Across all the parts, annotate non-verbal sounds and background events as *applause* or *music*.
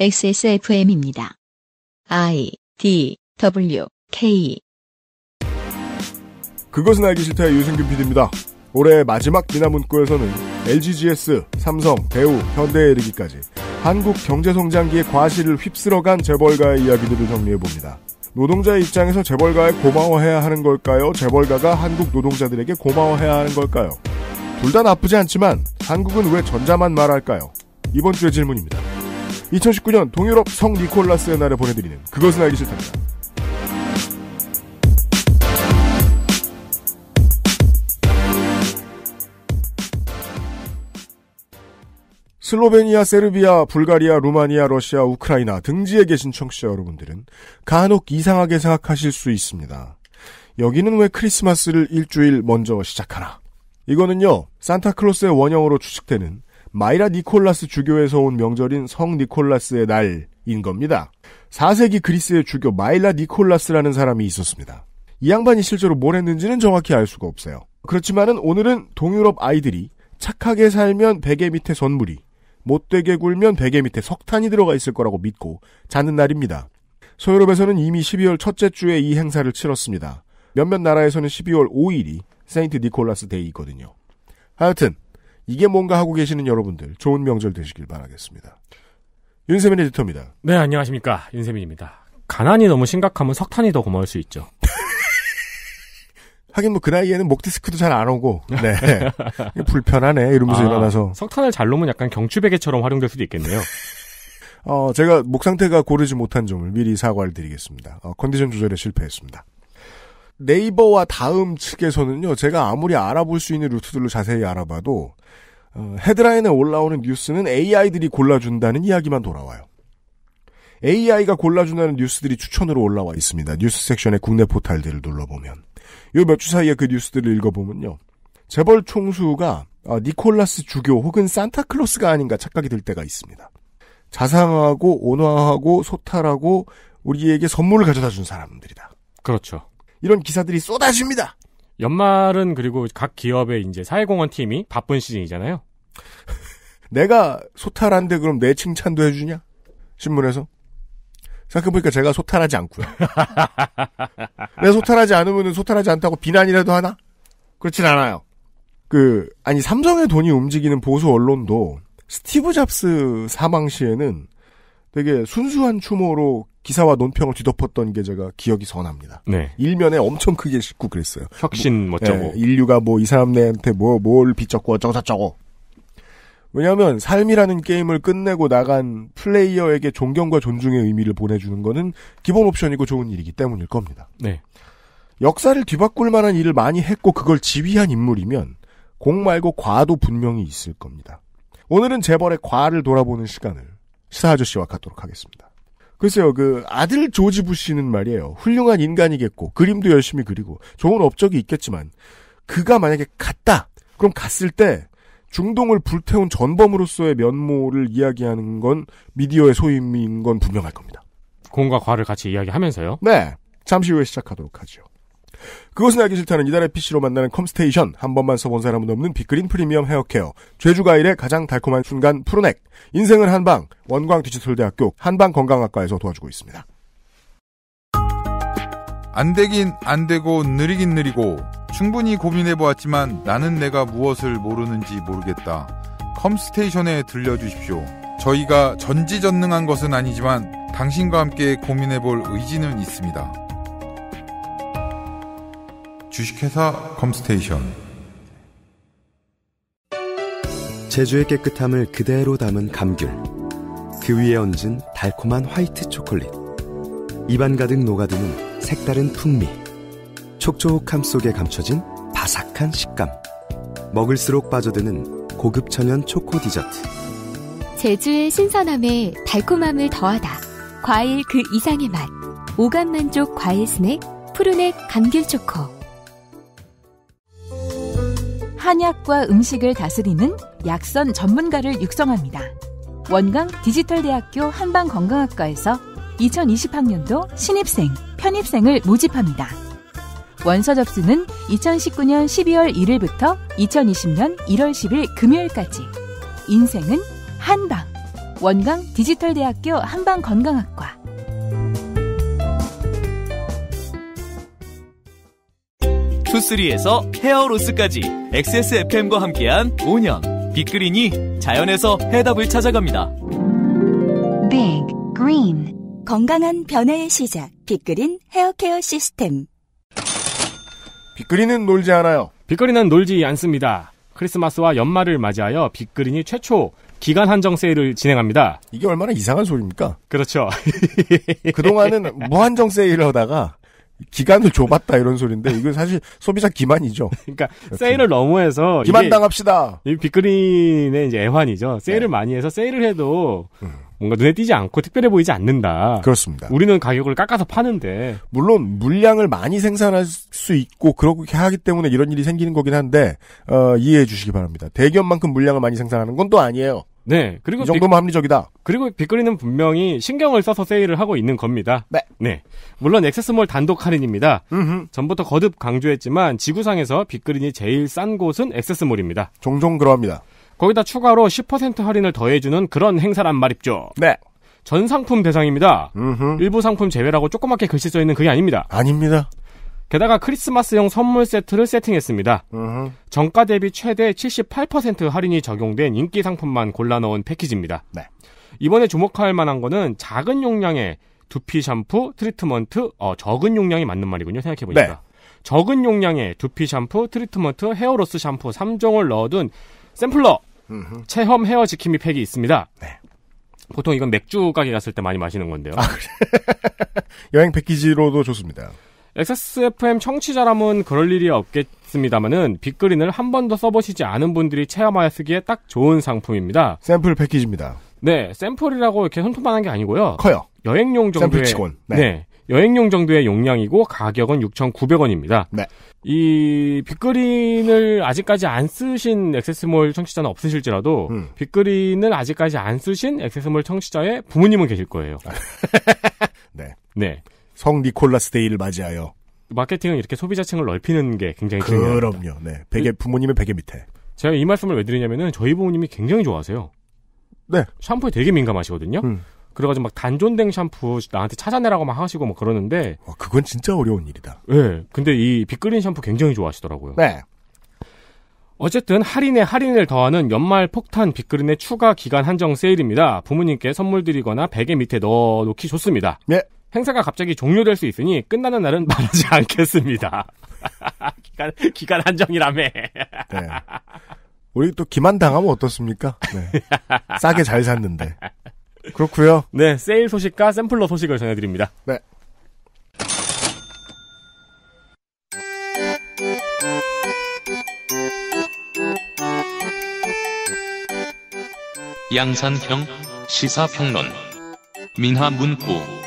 XSFM입니다. I D W K 그것은 알기 싫다의 유승균 PD입니다. 올해 마지막 미나문구에서는 LGGS, 삼성, 대우, 현대에 이르기까지 한국 경제성장기의 과실을 휩쓸어간 재벌가의 이야기들을 정리해봅니다. 노동자의 입장에서 재벌가에 고마워해야 하는 걸까요? 재벌가가 한국 노동자들에게 고마워해야 하는 걸까요? 둘 다 나쁘지 않지만 한국은 왜 전자만 말할까요? 이번 주의 질문입니다. 2019년 동유럽 성 니콜라스의 날에 보내드리는 그것은 알기 싫답니다. 슬로베니아, 세르비아, 불가리아, 루마니아, 러시아, 우크라이나 등지에 계신 청취자 여러분들은 간혹 이상하게 생각하실 수 있습니다. 여기는 왜 크리스마스를 일주일 먼저 시작하나? 이거는요, 산타클로스의 원형으로 추측되는 마이라 니콜라스 주교에서 온 명절인 성 니콜라스의 날인 겁니다. 4세기 그리스의 주교 마이라 니콜라스라는 사람이 있었습니다. 이 양반이 실제로 뭘 했는지는 정확히 알 수가 없어요. 그렇지만은 오늘은 동유럽 아이들이 착하게 살면 베개 밑에 선물이, 못되게 굴면 베개 밑에 석탄이 들어가 있을 거라고 믿고 자는 날입니다. 서유럽에서는 이미 12월 첫째 주에 이 행사를 치렀습니다. 몇몇 나라에서는 12월 5일이 세인트 니콜라스 데이거든요. 하여튼 이게 뭔가 하고 계시는 여러분들 좋은 명절 되시길 바라겠습니다. 윤세민 에디터입니다. 네, 안녕하십니까. 윤세민입니다. 가난이 너무 심각하면 석탄이 더 고마울 수 있죠. *laughs* 하긴 뭐 그 나이에는 목 디스크도 잘 안 오고 네 *laughs* 불편하네 이러면서 아, 일어나서 석탄을 잘 놓으면 약간 경추베개처럼 활용될 수도 있겠네요. *laughs* 어 제가 목 상태가 고르지 못한 점을 미리 사과를 드리겠습니다. 어, 컨디션 조절에 실패했습니다. 네이버와 다음 측에서는요 제가 아무리 알아볼 수 있는 루트들로 자세히 알아봐도 어, 헤드라인에 올라오는 뉴스는 AI들이 골라준다는 이야기만 돌아와요. AI가 골라준다는 뉴스들이 추천으로 올라와 있습니다. 뉴스 섹션의 국내 포탈들을 눌러보면. 요 몇 주 사이에 그 뉴스들을 읽어보면요. 재벌 총수가 아, 니콜라스 주교 혹은 산타클로스가 아닌가 착각이 들 때가 있습니다. 자상하고 온화하고 소탈하고 우리에게 선물을 가져다 준 사람들이다. 그렇죠. 이런 기사들이 쏟아집니다. 연말은 그리고 각 기업의 이제 사회공헌 팀이 바쁜 시즌이잖아요. *laughs* 내가 소탈한데 그럼 내 칭찬도 해주냐? 신문에서? 생각해보니까 제가 소탈하지 않고요. *laughs* 내가 소탈하지 않으면 소탈하지 않다고 비난이라도 하나? 그렇진 않아요. 그, 아니, 삼성의 돈이 움직이는 보수 언론도 스티브 잡스 사망 시에는 되게 순수한 추모로 기사와 논평을 뒤덮었던 게 제가 기억이 선합니다. 네. 일면에 엄청 크게 싣고 그랬어요. 혁신 뭐, 멋져고. 예, 인류가 뭐 이 사람네한테 뭐, 뭘비쩍고 어쩌고저쩌고. 왜냐하면 삶이라는 게임을 끝내고 나간 플레이어에게 존경과 존중의 의미를 보내주는 거는 기본 옵션이고 좋은 일이기 때문일 겁니다. 네. 역사를 뒤바꿀 만한 일을 많이 했고 그걸 지휘한 인물이면 공 말고 과도 분명히 있을 겁니다. 오늘은 재벌의 과를 돌아보는 시간을 시사 아저씨와 같도록 하겠습니다. 글쎄요, 그 아들 조지 부시는 말이에요. 훌륭한 인간이겠고 그림도 열심히 그리고 좋은 업적이 있겠지만 그가 만약에 갔다 그럼 갔을 때 중동을 불태운 전범으로서의 면모를 이야기하는 건 미디어의 소임인 건 분명할 겁니다. 공과 과를 같이 이야기하면서요. 네, 잠시 후에 시작하도록 하죠. 그것은 알기 싫다는 이달의 PC로 만나는 컴스테이션. 한 번만 써본 사람은 없는 빅그린 프리미엄 헤어케어. 제주가일의 가장 달콤한 순간 푸르넥. 인생은 한방. 원광 디지털대학교 한방건강학과에서 도와주고 있습니다. 안 되긴 안 되고 느리긴 느리고 충분히 고민해보았지만 나는 내가 무엇을 모르는지 모르겠다. 컴스테이션에 들려주십시오. 저희가 전지전능한 것은 아니지만 당신과 함께 고민해볼 의지는 있습니다. 주식회사 컴스테이션 제주의 깨끗함을 그대로 담은 감귤 그 위에 얹은 달콤한 화이트 초콜릿 입안 가득 녹아드는 색다른 풍미 촉촉함 속에 감춰진 바삭한 식감 먹을수록 빠져드는 고급 천연 초코 디저트 제주의 신선함에 달콤함을 더하다 과일 그 이상의 맛 오감 만족 과일 스낵 푸르넥 감귤 초코 한약과 음식을 다스리는 약선 전문가를 육성합니다. 원광 디지털대학교 한방건강학과에서 2020학년도 신입생, 편입생을 모집합니다. 원서 접수는 2019년 12월 1일부터 2020년 1월 10일 금요일까지. 인생은 한방. 원광 디지털대학교 한방건강학과. 투쓰리에서 헤어로스까지 XSFM과 함께한 5년 빅그린이 자연에서 해답을 찾아갑니다. Big Green 건강한 변화의 시작 빅그린 헤어케어 시스템 빅그린은 놀지 않아요. 빅그린은 놀지 않습니다. 크리스마스와 연말을 맞이하여 빅그린이 최초 기간 한정 세일을 진행합니다. 이게 얼마나 이상한 소리입니까? 그렇죠. *laughs* 그동안은 무한정 세일을 하다가 기간을 좁았다 이런 소리인데 이건 사실 소비자 기만이죠. *laughs* 그러니까 세일을 너무 해서 기만 당합시다. 이 빅그린의 이제 애환이죠. 세일을 네. 많이 해서 세일을 해도 음. 뭔가 눈에 띄지 않고 특별해 보이지 않는다. 그렇습니다. 우리는 가격을 깎아서 파는데 물론 물량을 많이 생산할 수 있고 그렇게 하기 때문에 이런 일이 생기는 거긴 한데 어, 이해해 주시기 바랍니다. 대기업만큼 물량을 많이 생산하는 건 또 아니에요. 네. 그리고 이 정도면 빅, 합리적이다. 그리고 빅그린은 분명히 신경을 써서 세일을 하고 있는 겁니다. 네. 네. 물론 액세스몰 단독 할인입니다. 음흠. 전부터 거듭 강조했지만 지구상에서 빅그린이 제일 싼 곳은 액세스몰입니다. 종종 그러합니다. 거기다 추가로 10% 할인을 더해주는 그런 행사란 말입죠. 네. 전 상품 대상입니다. 음흠. 일부 상품 제외라고 조그맣게 글씨 써 있는 그게 아닙니다. 아닙니다. 게다가 크리스마스용 선물 세트를 세팅했습니다. 으흠. 정가 대비 최대 78% 할인이 적용된 인기 상품만 골라 넣은 패키지입니다. 네. 이번에 주목할 만한 거는 작은 용량의 두피 샴푸, 트리트먼트, 어, 적은 용량이 맞는 말이군요. 생각해보니까. 네. 적은 용량의 두피 샴푸, 트리트먼트, 헤어로스 샴푸 3종을 넣어둔 샘플러 으흠. 체험 헤어 지킴이 팩이 있습니다. 네. 보통 이건 맥주 가게 갔을 때 많이 마시는 건데요. 아, 그래. *laughs* 여행 패키지로도 좋습니다. XSFM 청취자라면 그럴 일이 없겠습니다만은 빅그린을 한 번도 써보시지 않은 분들이 체험하였 쓰기에 딱 좋은 상품입니다. 샘플 패키지입니다. 네, 샘플이라고 이렇게 손톱만한 게 아니고요. 커요. 여행용 정도의 샘플치곤. 네. 네. 여행용 정도의 용량이고 가격은 6,900원입니다. 네. 이 빅그린을 아직까지 안 쓰신 액세스몰 청취자는 없으실지라도 음. 빅그린을 아직까지 안 쓰신 액세스몰 청취자의 부모님은 계실 거예요. *laughs* 네. 네. 성 니콜라스 데이를 맞이하여 마케팅은 이렇게 소비자층을 넓히는 게 굉장히 중요합니다. 그럼요. 네. 베개 부모님의 베개 밑에. 제가 이 말씀을 왜 드리냐면은 저희 부모님이 굉장히 좋아하세요. 네. 샴푸에 되게 민감하시거든요. 음. 그래가지고 막 단존댕 샴푸 나한테 찾아내라고 막 하시고 막 뭐 그러는데. 와, 그건 진짜 어려운 일이다. 예. 네, 근데 이 빅그린 샴푸 굉장히 좋아하시더라고요. 네. 어쨌든 할인에 할인을 더하는 연말 폭탄 빅그린의 추가 기간 한정 세일입니다. 부모님께 선물 드리거나 베개 밑에 넣어놓기 좋습니다. 네. 행사가 갑자기 종료될 수 있으니 끝나는 날은 *laughs* 말하지 않겠습니다. *laughs* 기간, 기간 한정이라며. 네. 우리 또 기만 당하면 어떻습니까? 네. 싸게 잘 샀는데. 그렇고요 네, 세일 소식과 샘플러 소식을 전해드립니다. 네. 양산형 시사평론 민화문구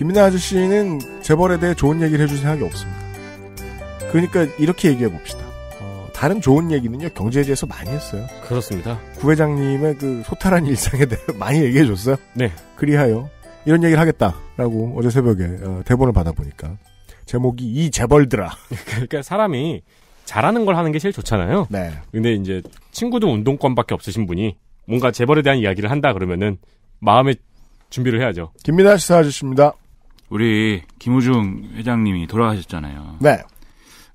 김민아 아저씨는 재벌에 대해 좋은 얘기를 해 줄 생각이 없습니다. 그러니까 이렇게 얘기해 봅시다. 어, 다른 좋은 얘기는요 경제지에서 많이 했어요. 그렇습니다. 구 회장님의 그 소탈한 일상에 대해 *laughs* 많이 얘기해 줬어요. 네. 그리하여 이런 얘기를 하겠다라고 어제 새벽에 어, 대본을 받아보니까 제목이 이 재벌들아. *laughs* 그러니까 사람이 잘하는 걸 하는 게 제일 좋잖아요. 네. 근데 이제 친구도 운동권밖에 없으신 분이 뭔가 재벌에 대한 이야기를 한다 그러면은 마음의 준비를 해야죠. 김민아 씨사 아저씨입니다. 우리 김우중 회장님이 돌아가셨잖아요. 네.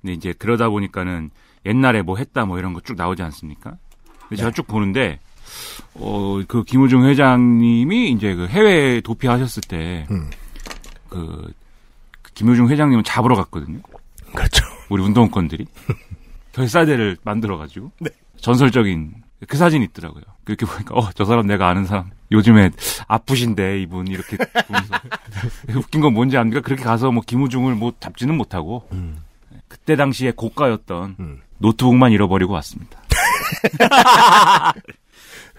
근데 이제 그러다 보니까는 옛날에 뭐 했다 뭐 이런 거 쭉 나오지 않습니까? 근데 제가 네. 쭉 보는데 어 그 김우중 회장님이 이제 그 해외 도피하셨을 때그 음. 그 김우중 회장님은 잡으러 갔거든요. 그렇죠. 우리 운동권들이 *laughs* 결사대를 만들어 가지고 네. 전설적인 그 사진 있더라고요. 그렇게 보니까 어저 사람 내가 아는 사람. 요즘에 아프신데 이분 이렇게 *laughs* 웃긴 건 뭔지 압니까? 그렇게 가서 뭐 김우중을 뭐 잡지는 못하고 음. 그때 당시에 고가였던 음. 노트북만 잃어버리고 왔습니다. *laughs*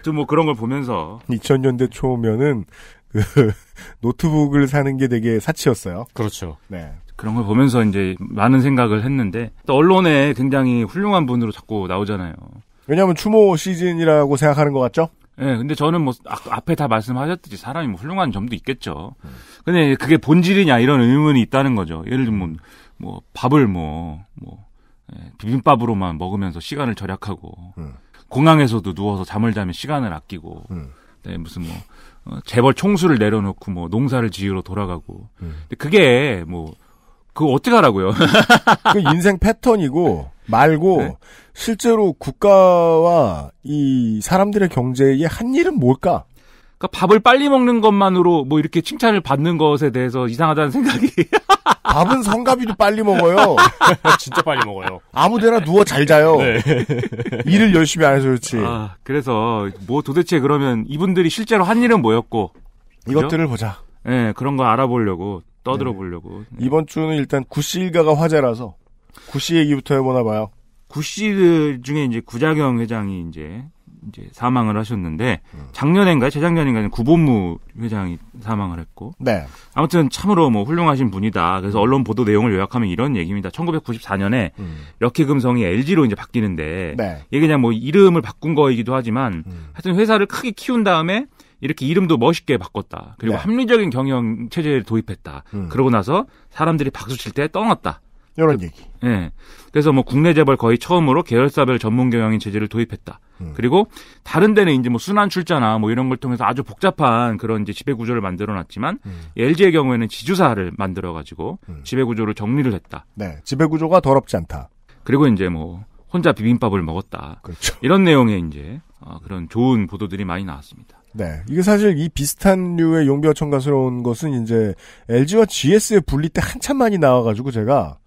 좀뭐 그런 걸 보면서 2000년대 초면은 그 *laughs* 노트북을 사는 게 되게 사치였어요. 그렇죠. 네. 그런 걸 보면서 이제 많은 생각을 했는데 또 언론에 굉장히 훌륭한 분으로 자꾸 나오잖아요. 왜냐하면 추모 시즌이라고 생각하는 것 같죠? 예, 네, 근데 저는 뭐 아, 앞에 다 말씀하셨듯이 사람이 뭐 훌륭한 점도 있겠죠. 음. 근데 그게 본질이냐 이런 의문이 있다는 거죠. 예를 들면 뭐 밥을 뭐뭐 뭐, 예, 비빔밥으로만 먹으면서 시간을 절약하고 음. 공항에서도 누워서 잠을 자면 시간을 아끼고 음. 네, 무슨 뭐 어, 재벌 총수를 내려놓고 뭐 농사를 지으러 돌아가고 음. 근데 그게 뭐 그거 어떻게 하라고요? *laughs* 그 인생 패턴이고 말고 네? 실제로 국가와 이 사람들의 경제의 한 일은 뭘까? 그니까 밥을 빨리 먹는 것만으로 뭐 이렇게 칭찬을 받는 것에 대해서 이상하다는 생각이. *laughs* 밥은 성가비도 빨리 먹어요. *laughs* 진짜 빨리 먹어요. 아무데나 누워 잘 자요. 네. 일을 열심히 안 해서 그렇지. 아, 그래서 뭐 도대체 그러면 이분들이 실제로 한 일은 뭐였고 이것들을 그죠? 보자. 네, 그런 걸 알아보려고 떠들어 네. 보려고. 네. 이번 주는 일단 구씨 일가가 화제라서 구씨 얘기부터 해보나 봐요. 구씨 그 중에 이제 구자경 회장이 이제 이제 사망을 하셨는데 음. 작년엔가 재작년인가는 구본무 회장이 사망을 했고 네. 아무튼 참으로 뭐 훌륭하신 분이다. 그래서 음. 언론 보도 내용을 요약하면 이런 얘기입니다. 1994년에 음. 럭키금성이 LG로 이제 바뀌는데 네. 이게 그냥 뭐 이름을 바꾼 거이기도 하지만 음. 하여튼 회사를 크게 키운 다음에 이렇게 이름도 멋있게 바꿨다. 그리고 네. 합리적인 경영 체제를 도입했다. 음. 그러고 나서 사람들이 박수 칠 때 떠났다. 이런 그, 얘기. 예. 네. 그래서 뭐 국내 재벌 거의 처음으로 계열사별 전문 경영인 체제를 도입했다. 음. 그리고 다른 데는 이제 뭐 순환 출자나 뭐 이런 걸 통해서 아주 복잡한 그런 이제 지배 구조를 만들어 놨지만 음. LG의 경우에는 지주사를 만들어 가지고 음. 지배 구조를 정리를 했다. 네. 지배 구조가 더럽지 않다. 그리고 이제 뭐 혼자 비빔밥을 먹었다. 그렇죠. 이런 내용의 이제 어, 그런 좋은 보도들이 많이 나왔습니다. 네. 이게 사실 이 비슷한 류의 용비와 첨가스러운 것은 이제 LG와 GS의 분리 때 한참 많이 나와가지고 제가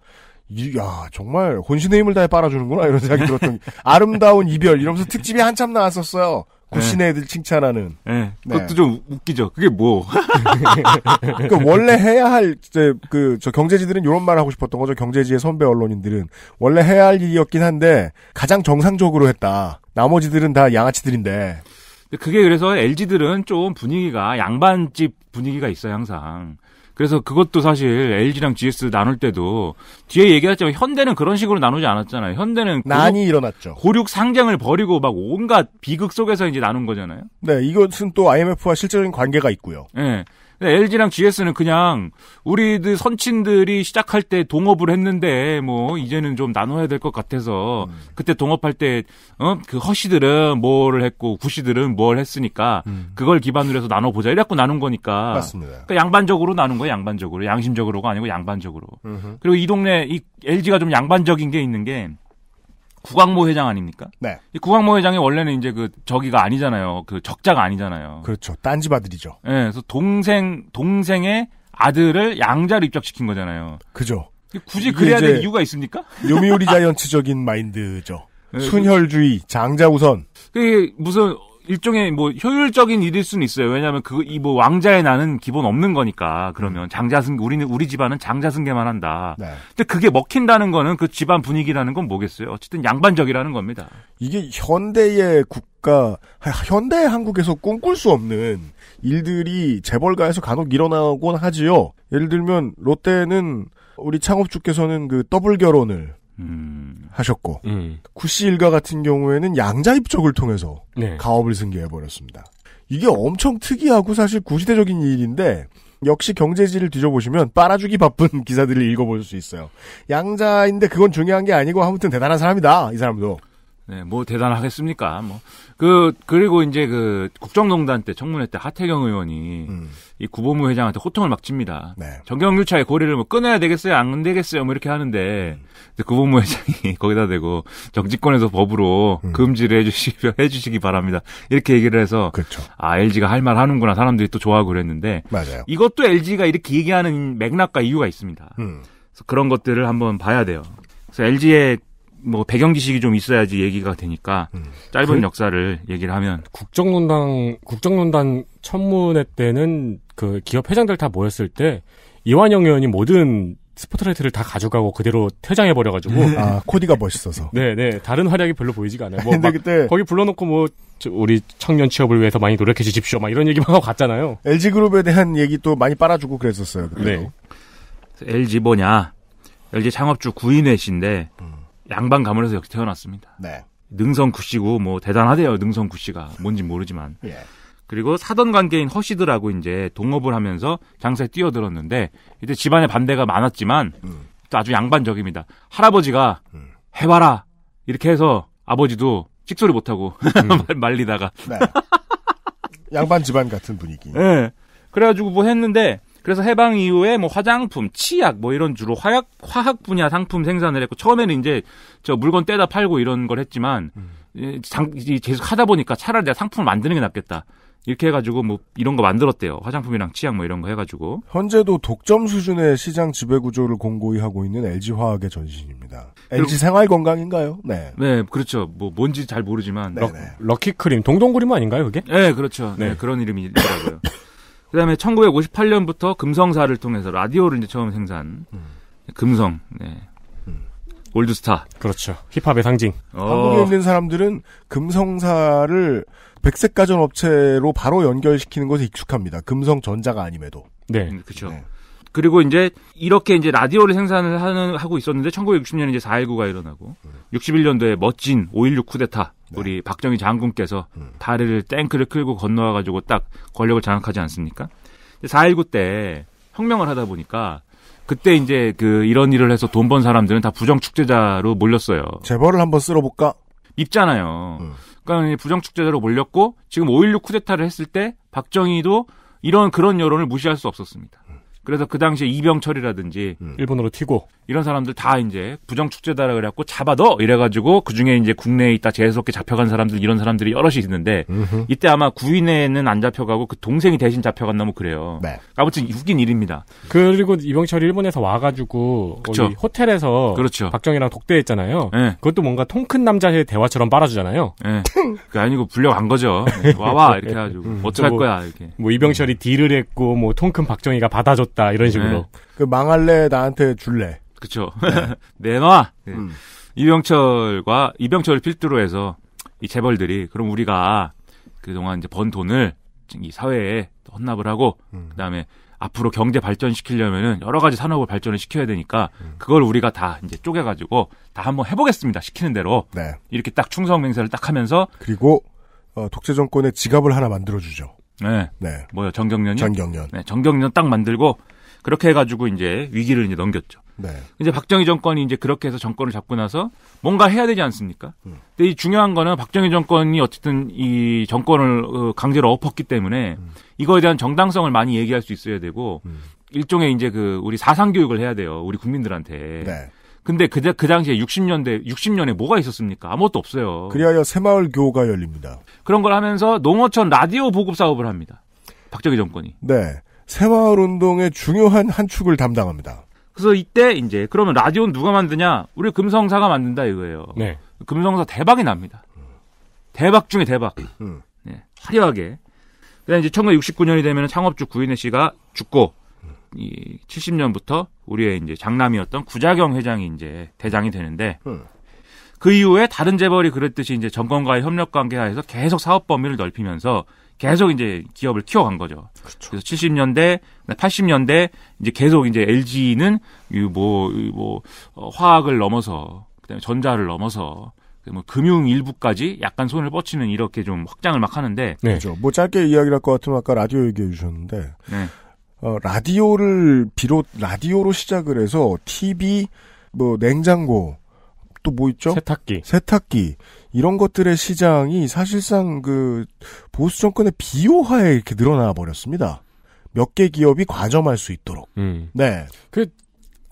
이야 정말 혼신의 힘을 다해 빨아주는구나 이런 생각이 들었던 *laughs* 아름다운 이별 이러면서 특집이 한참 나왔었어요. 네. 구신의 애들 칭찬하는. 네. 네. 그것도 좀 웃기죠. 그게 뭐. *laughs* *laughs* 그러니까 원래 해야 할, 이제, 그, 저 경제지들은 이런 말 하고 싶었던 거죠. 경제지의 선배 언론인들은. 원래 해야 할 일이었긴 한데, 가장 정상적으로 했다. 나머지들은 다 양아치들인데. 그게 그래서 LG들은 좀 분위기가 양반집 분위기가 있어요, 항상. 그래서 그것도 사실 LG랑 GS 나눌 때도 뒤에 얘기했지만 현대는 그런 식으로 나누지 않았잖아요. 현대는 난이 일어났죠. 고륙 상장을 버리고 막 온갖 비극 속에서 이제 나눈 거잖아요. 네, 이것은 또 IMF와 실제적인 관계가 있고요. 네. LG랑 네, GS는 그냥 우리들 그 선친들이 시작할 때 동업을 했는데 뭐 이제는 좀 나눠야 될 것 같아서 음. 그때 동업할 때그 어? 그 허씨들은 뭘 했고 구씨들은 뭘 했으니까 음. 그걸 기반으로 해서 나눠 보자 이래갖고 나눈 거니까 맞습니다. 그러니까 양반적으로 나눈 거예요. 양반적으로 양심적으로가 아니고 양반적으로. 음흠. 그리고 이 동네 이 LG가 좀 양반적인 게 있는 게 구광모 회장 아닙니까? 네. 이 구광모 회장이 원래는 이제 그 저기가 아니잖아요. 그 적자가 아니잖아요. 그렇죠. 딴집 아들이죠. 예. 네, 그래서 동생 동생의 아들을 양자로 입적시킨 거잖아요. 그죠. 굳이 그래야 될 이유가 있습니까? *laughs* 요미우리 자이언츠적인 마인드죠. 네, 순혈주의, 장자 우선. 그게 무슨 일종의 뭐 효율적인 일일 수는 있어요. 왜냐하면 그 이 뭐 왕자의 나는 기본 없는 거니까 그러면 음. 장자승 우리는 우리 집안은 장자승계만 한다. 네. 근데 그게 먹힌다는 거는 그 집안 분위기라는 건 뭐겠어요? 어쨌든 양반적이라는 겁니다. 이게 현대의 국가, 현대 한국에서 꿈꿀 수 없는 일들이 재벌가에서 간혹 일어나곤 하지요. 예를 들면 롯데는 우리 창업주께서는 그 더블 결혼을 음, 하셨고 음. 구씨 일가 같은 경우에는 양자입 적을 통해서 네. 가업을 승계해 버렸습니다. 이게 엄청 특이하고 사실 구시대적인 일인데 역시 경제지를 뒤져보시면 빨아주기 바쁜 *laughs* 기사들을 읽어볼 수 있어요. 양자인데 그건 중요한 게 아니고 아무튼 대단한 사람이다 이 사람도. 네, 뭐 대단하겠습니까? 뭐 그 그리고 이제 그 국정농단 때 청문회 때 하태경 의원이 음. 이 구보무 회장한테 호통을 막 칩니다. 네. 정경유착의 고리를 뭐 끊어야 되겠어요, 안 되겠어요, 뭐 이렇게 하는데 음. 구보무 회장이 *laughs* 거기다 대고 정치권에서 법으로 음. 금지를 해주시기 *laughs* 해주시기 바랍니다. 이렇게 얘기를 해서 그렇죠. 아 LG가 할 말 하는구나 사람들이 또 좋아하고 그랬는데 맞아요. 이것도 LG가 이렇게 얘기하는 맥락과 이유가 있습니다. 음. 그래서 그런 것들을 한번 봐야 돼요. 그래서 LG의 뭐 배경 지식이 좀 있어야지 얘기가 되니까 음. 짧은 그, 역사를 얘기를 하면 국정농단 국정농단 천문회 때는 그 기업 회장들 다 모였을 때 이완영 의원이 모든 스포트라이트를 다 가져가고 그대로 퇴장해 버려가지고 음. 아 코디가 멋있어서 네네 네. 다른 활약이 별로 보이지가 않아요. 뭐 근데 그때 거기 불러놓고 뭐 우리 청년 취업을 위해서 많이 노력해 주십시오 막 이런 얘기만 하고 갔잖아요. LG 그룹에 대한 얘기 또 많이 빨아주고 그랬었어요. 그때도. 네. LG 뭐냐 LG 창업주 구인회 신데 음. 양반 가문에서 역시 태어났습니다. 네. 능성 구씨고 뭐 대단하대요. 능성 구씨가 뭔지 모르지만. 예. 그리고 사돈 관계인 허씨들하고 이제 동업을 하면서 장사에 뛰어들었는데 이제집안에 반대가 많았지만 음. 또 아주 양반적입니다. 할아버지가 음. 해봐라 이렇게 해서 아버지도 찍소리 못하고 *laughs* 음. 말리다가 네. 양반 집안 같은 분위기. 네. 그래가지고 뭐 했는데 그래서 해방 이후에 뭐 화장품, 치약 뭐 이런 주로 화학 화학 분야 상품 생산을 했고 처음에는 이제 저 물건 떼다 팔고 이런 걸 했지만 음. 장, 계속 하다 보니까 차라리 내가 상품을 만드는 게 낫겠다. 이렇게 해가지고 뭐 이런 거 만들었대요. 화장품이랑 치약 뭐 이런 거 해가지고. 현재도 독점 수준의 시장 지배 구조를 공고히 하고 있는 LG 화학의 전신입니다. LG 생활 건강인가요? 네. 네, 그렇죠. 뭐 뭔지 잘 모르지만 네 럭, 네. 키 크림, 동동 그림 아닌가요, 그게? 네, 그렇죠. 네, 네 그런 이름이더라고요. 그다음에 1958년부터 금성사를 통해서 라디오를 이제 처음 생산. 음. 금성. 네. 음. 올드스타. 그렇죠. 힙합의 상징. 어. 한국에 있는 사람들은 금성사를 백색 가전 업체로 바로 연결시키는 것에 익숙합니다. 금성 전자가 아님에도. 네, 그렇죠. 네. 그리고 이제 이렇게 이제 라디오를 생산을 하는 하고 있었는데 1960년에 이제 419가 일어나고 음. 61년도에 멋진 516 쿠데타 네. 우리 박정희 장군께서 음. 다리를 탱크를 끌고 건너와 가지고 딱 권력을 장악하지 않습니까? 4.19 때 혁명을 하다 보니까 그때 이제 그 이런 일을 해서 돈 번 사람들은 다 부정 축제자로 몰렸어요. 재벌을 한번 쓸어볼까? 입잖아요. 음. 그러니까 부정 축제자로 몰렸고 지금 5.16 쿠데타를 했을 때 박정희도 이런 그런 여론을 무시할 수 없었습니다. 그래서 그 당시에 이병철이라든지 음. 일본으로 튀고 이런 사람들 다 이제 부정 축제다라 그래갖고 잡아 둬 이래가지고 그 중에 이제 국내에 있다 재수없게 잡혀간 사람들 이런 사람들이 여럿이 있는데 음흠. 이때 아마 구인에는 안 잡혀가고 그 동생이 대신 잡혀갔나 뭐 그래요. 네. 아무튼 웃긴 일입니다. 그리고 이병철이 일본에서 와가지고 호텔에서 그렇죠. 박정희랑 독대했잖아요. 네. 그것도 뭔가 통큰 남자의 대화처럼 빨아주잖아요. 네. 그 아니고 불려간 거죠. 뭐, 와와 이렇게 해가지고 음. 어떡 뭐, 거야 이렇게. 뭐 이병철이 딜을 했고 뭐통큰 박정희가 받아줬 줬다 이런 네. 식으로. 네. 그 망할래 나한테 줄래. 그쵸. *laughs* 네. 내놔. 네. 음. 음. 이병철과 이병철 을 필두로 해서 이 재벌들이 그럼 우리가 그동안 이제 번 돈을 이 사회에 헌납을 하고 음. 그다음에 앞으로 경제 발전시키려면은 여러 가지 산업을 발전을 시켜야 되니까 음. 그걸 우리가 다 이제 쪼개 가지고 다 한번 해 보겠습니다. 시키는 대로. 네. 이렇게 딱 충성 맹세를 딱 하면서 그리고 어, 독재 정권의 지갑을 하나 만들어 주죠. 네. 네. 뭐요? 정경련이? 정경련. 네. 정경련 딱 만들고 그렇게 해가지고 이제 위기를 이제 넘겼죠. 네. 이제 박정희 정권이 이제 그렇게 해서 정권을 잡고 나서 뭔가 해야 되지 않습니까? 음. 근데 이 중요한 거는 박정희 정권이 어쨌든 이 정권을 어, 강제로 엎었기 때문에 음. 이거에 대한 정당성을 많이 얘기할 수 있어야 되고 음. 일종의 이제 그 우리 사상 교육을 해야 돼요. 우리 국민들한테. 네. 근데 그, 그 당시에 60년대, 60년에 뭐가 있었습니까? 아무것도 없어요. 그리하여 새마을교가 열립니다. 그런 걸 하면서 농어촌 라디오 보급 사업을 합니다. 박정희 정권이. 네. 새마을 운동의 중요한 한 축을 담당합니다. 그래서 이때 이제 그러면 라디오는 누가 만드냐? 우리 금성사가 만든다 이거예요. 네. 금성사 대박이 납니다. 대박 중에 대박. 음. 네, 화려하게. 그다음 이제 1969년이 되면 창업주 구인혜 씨가 죽고 이 70년부터 우리의 이제 장남이었던 구자경 회장이 이제 대장이 되는데 음. 그 이후에 다른 재벌이 그랬듯이 이제 정권과의 협력 관계 하에서 계속 사업 범위를 넓히면서 계속 이제 기업을 키워간 거죠. 그렇죠. 그래서 70년대, 80년대 이제 계속 이제 LG는 뭐뭐 뭐, 뭐 어, 화학을 넘어서 그다음에 전자를 넘어서 뭐 금융 일부까지 약간 손을 뻗치는 이렇게 좀 확장을 막 하는데. 네. 그렇죠. 뭐 짧게 이야기할 것 같으면 아까 라디오 얘기해 주셨는데. 네. 어, 라디오를 비롯 라디오로 시작을 해서 TV, 뭐 냉장고 또 뭐 있죠? 세탁기, 세탁기 이런 것들의 시장이 사실상 그 보수 정권의 비호하에 이렇게 늘어나 버렸습니다. 몇 개 기업이 과점할 수 있도록. 음. 네. 그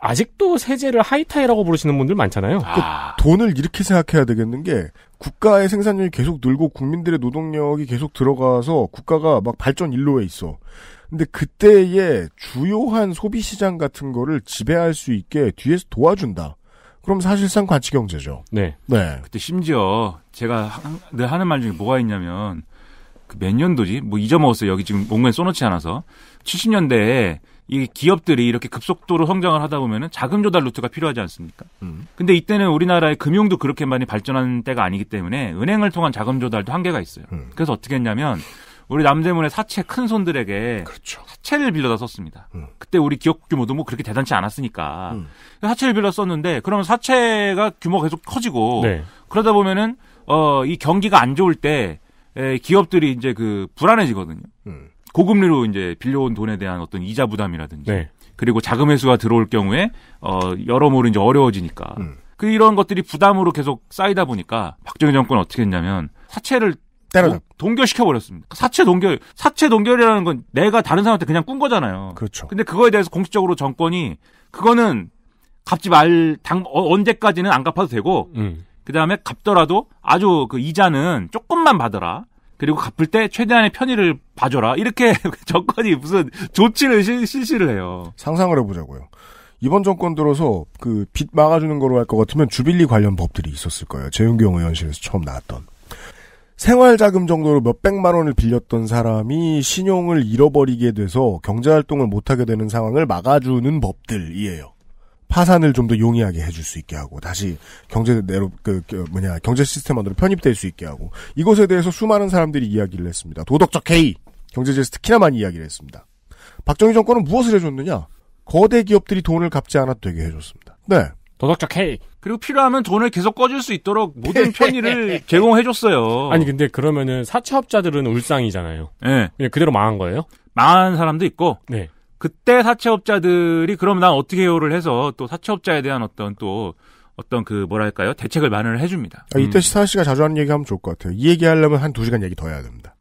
아직도 세제를 하이타이라고 부르시는 분들 많잖아요. 그 아. 돈을 이렇게 생각해야 되겠는 게 국가의 생산력이 계속 늘고 국민들의 노동력이 계속 들어가서 국가가 막 발전 일로에 있어. 근데 그때의 주요한 소비 시장 같은 거를 지배할 수 있게 뒤에서 도와준다. 그럼 사실상 관치 경제죠. 네. 네. 그때 심지어 제가 늘 하는 말 중에 뭐가 있냐면 그 몇 년도지? 뭐 잊어먹었어요. 여기 지금 온에 써놓지 않아서. 70년대에 이 기업들이 이렇게 급속도로 성장을 하다 보면은 자금 조달 루트가 필요하지 않습니까? 음. 근데 이때는 우리나라의 금융도 그렇게 많이 발전한 때가 아니기 때문에 은행을 통한 자금 조달도 한계가 있어요. 음. 그래서 어떻게 했냐면 우리 남대문의 사채 큰 손들에게 그렇죠. 사채를 빌려다 썼습니다. 음. 그때 우리 기업 규모도 뭐 그렇게 대단치 않았으니까 음. 사채를 빌려 썼는데 그러면 사채가 규모가 계속 커지고 네. 그러다 보면은 어이 경기가 안 좋을 때 에, 기업들이 이제 그 불안해지거든요. 음. 고금리로 이제 빌려온 돈에 대한 어떤 이자 부담이라든지 네. 그리고 자금 회수가 들어올 경우에 어 여러모로 이제 어려워지니까 음. 그 이런 것들이 부담으로 계속 쌓이다 보니까 박정희 정권 어떻게 했냐면 사채를 때려 동결시켜 버렸습니다. 사체 동결 사체 동결이라는 건 내가 다른 사람한테 그냥 꾼 거잖아요. 그렇죠. 근데 그거에 대해서 공식적으로 정권이 그거는 갚지 말 당, 어, 언제까지는 안 갚아도 되고 음. 그다음에 갚더라도 아주 그 이자는 조금만 받아라. 그리고 갚을 때 최대한의 편의를 봐줘라. 이렇게 *laughs* 정권이 무슨 조치를 실, 실시를 해요. 상상을 해보자고요. 이번 정권 들어서 그 빚 막아주는 거로 할 것 같으면 주빌리 관련 법들이 있었을 거예요. 재윤경 의원실에서 처음 나왔던. 생활자금 정도로 몇백만 원을 빌렸던 사람이 신용을 잃어버리게 돼서 경제활동을 못하게 되는 상황을 막아주는 법들이에요. 파산을 좀 더 용이하게 해줄 수 있게 하고 다시 경제 내로 그, 그 뭐냐 경제 시스템 안으로 편입될 수 있게 하고 이것에 대해서 수많은 사람들이 이야기를 했습니다. 도덕적 해이 경제지에서 특히나 많이 이야기를 했습니다. 박정희 정권은 무엇을 해줬느냐? 거대 기업들이 돈을 갚지 않아도 되게 해줬습니다. 네. 도덕적 해이. 그리고 필요하면 돈을 계속 꺼줄 수 있도록 모든 *laughs* 편의를 제공해줬어요. 아니 근데 그러면은 사채업자들은 울상이잖아요. 네. 예. 그냥 예, 그대로 망한 거예요? 망한 사람도 있고. 네. 그때 사채업자들이 그럼 난 어떻게 요를 해서 또 사채업자에 대한 어떤 또 어떤 그 뭐랄까요 대책을 마련을 해줍니다. 아, 이때 음. 시사 씨가 자주 하는 얘기하면 좋을 것 같아요. 이 얘기하려면 한 두 시간 얘기 더 해야 됩니다.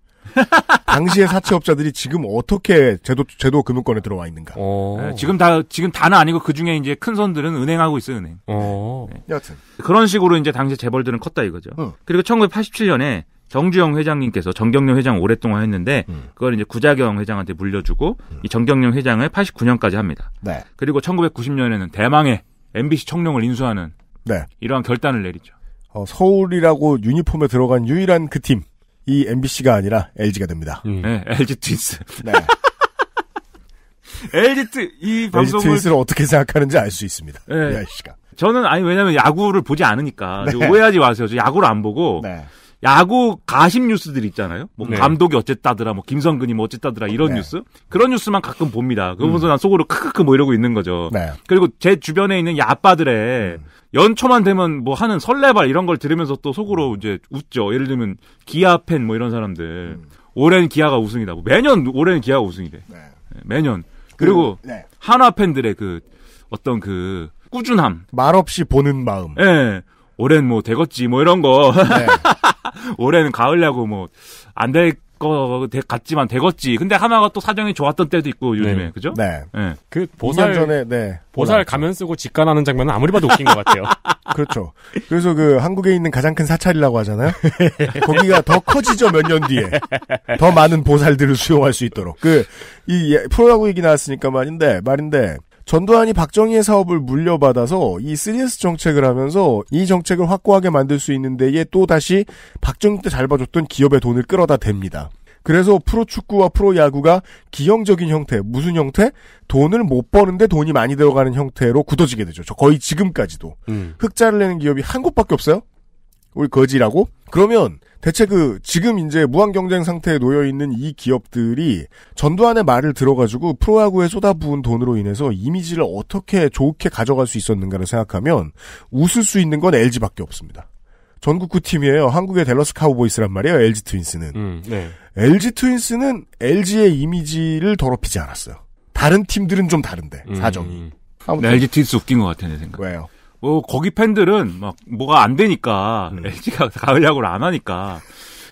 당시의 사채업자들이 지금 어떻게 제도 제도 금융권에 들어와 있는가? 어. 네, 지금 다 지금 다는 아니고 그 중에 이제 큰 손들은 은행하고 있어요 은행. 어. 네. 여튼 그런 식으로 이제 당시 재벌들은 컸다 이거죠. 어. 그리고 1987년에 정주영 회장님께서 정경영 회장 오랫동안 했는데 음. 그걸 이제 구자경 회장한테 물려주고 음. 이정경영 회장을 89년까지 합니다. 네. 그리고 1990년에는 대망의 MBC 청룡을 인수하는 네. 이러한 결단을 내리죠. 어, 서울이라고 유니폼에 들어간 유일한 그 팀. 이 MBC가 아니라 LG가 됩니다. 음. 네, LG 트윈스. 네. LG *laughs* 트, 이 방송을. 트윈스를 어떻게 생각하는지 알 수 있습니다. 네. 아저씨가. 저는, 아니, 왜냐면 야구를 보지 않으니까. 네. 오해하지 마세요. 저 야구를 안 보고. 네. 야구 가십 뉴스들 있잖아요. 뭐 네. 감독이 어쨌다더라, 뭐 김성근이 뭐 어쨌다더라 이런 네. 뉴스 그런 뉴스만 가끔 봅니다. 그러면서 음. 난 속으로 크크크 뭐 이러고 있는 거죠. 네. 그리고 제 주변에 있는 야빠들의 음. 연초만 되면 뭐 하는 설레발 이런 걸 들으면서 또 속으로 이제 웃죠. 예를 들면 기아 팬 뭐 이런 사람들 음. 올해는 기아가 우승이다. 뭐 매년 올해는 기아가 우승이래. 네. 네 매년 그리고 음, 네. 한화 팬들의 그 어떤 그 꾸준함 말없이 보는 마음. 예. 네. 올해는 뭐 되겠지 뭐 이런 거. 올해는 가을야구 뭐안될 거 같지만 되겠지. 근데 하나가 또 사정이 좋았던 때도 있고 네. 요즘에 네. 그죠? 네. 네. 그 보살 전에 네. 보살 가면 쓰고 직관하는 장면은 아무리 봐도 웃긴 것 같아요. *laughs* 그렇죠. 그래서 그 한국에 있는 가장 큰 사찰이라고 하잖아요. *laughs* 거기가 더 커지죠 몇 년 뒤에 더 많은 보살들을 수용할 수 있도록 그이 예, 프로야구 얘기 나왔으니까 말인데 말인데 전두환이 박정희의 사업을 물려받아서 이 3S 정책을 하면서 이 정책을 확고하게 만들 수 있는 데에 또 다시 박정희 때 잘 봐줬던 기업의 돈을 끌어다 댑니다. 그래서 프로축구와 프로야구가 기형적인 형태, 무슨 형태? 돈을 못 버는데 돈이 많이 들어가는 형태로 굳어지게 되죠. 거의 지금까지도. 음. 흑자를 내는 기업이 한 곳밖에 없어요? 우리 거지라고? 그러면 대체 그 지금 이제 무한 경쟁 상태에 놓여 있는 이 기업들이 전두환의 말을 들어가지고 프로야구에 쏟아부은 돈으로 인해서 이미지를 어떻게 좋게 가져갈 수 있었는가를 생각하면 웃을 수 있는 건 LG밖에 없습니다. 전국구 팀이에요. 한국의 댈러스 카우보이스란 말이에요. LG 트윈스는. 음, 네. LG 트윈스는 LG의 이미지를 더럽히지 않았어요. 다른 팀들은 좀 다른데 음. 사정이. 음. 아무튼. LG 트윈스 웃긴 것 같아 내 생각. 왜요? 뭐 거기 팬들은 막 뭐가 안 되니까 음. LG가 *laughs* 가을 야구를 안 하니까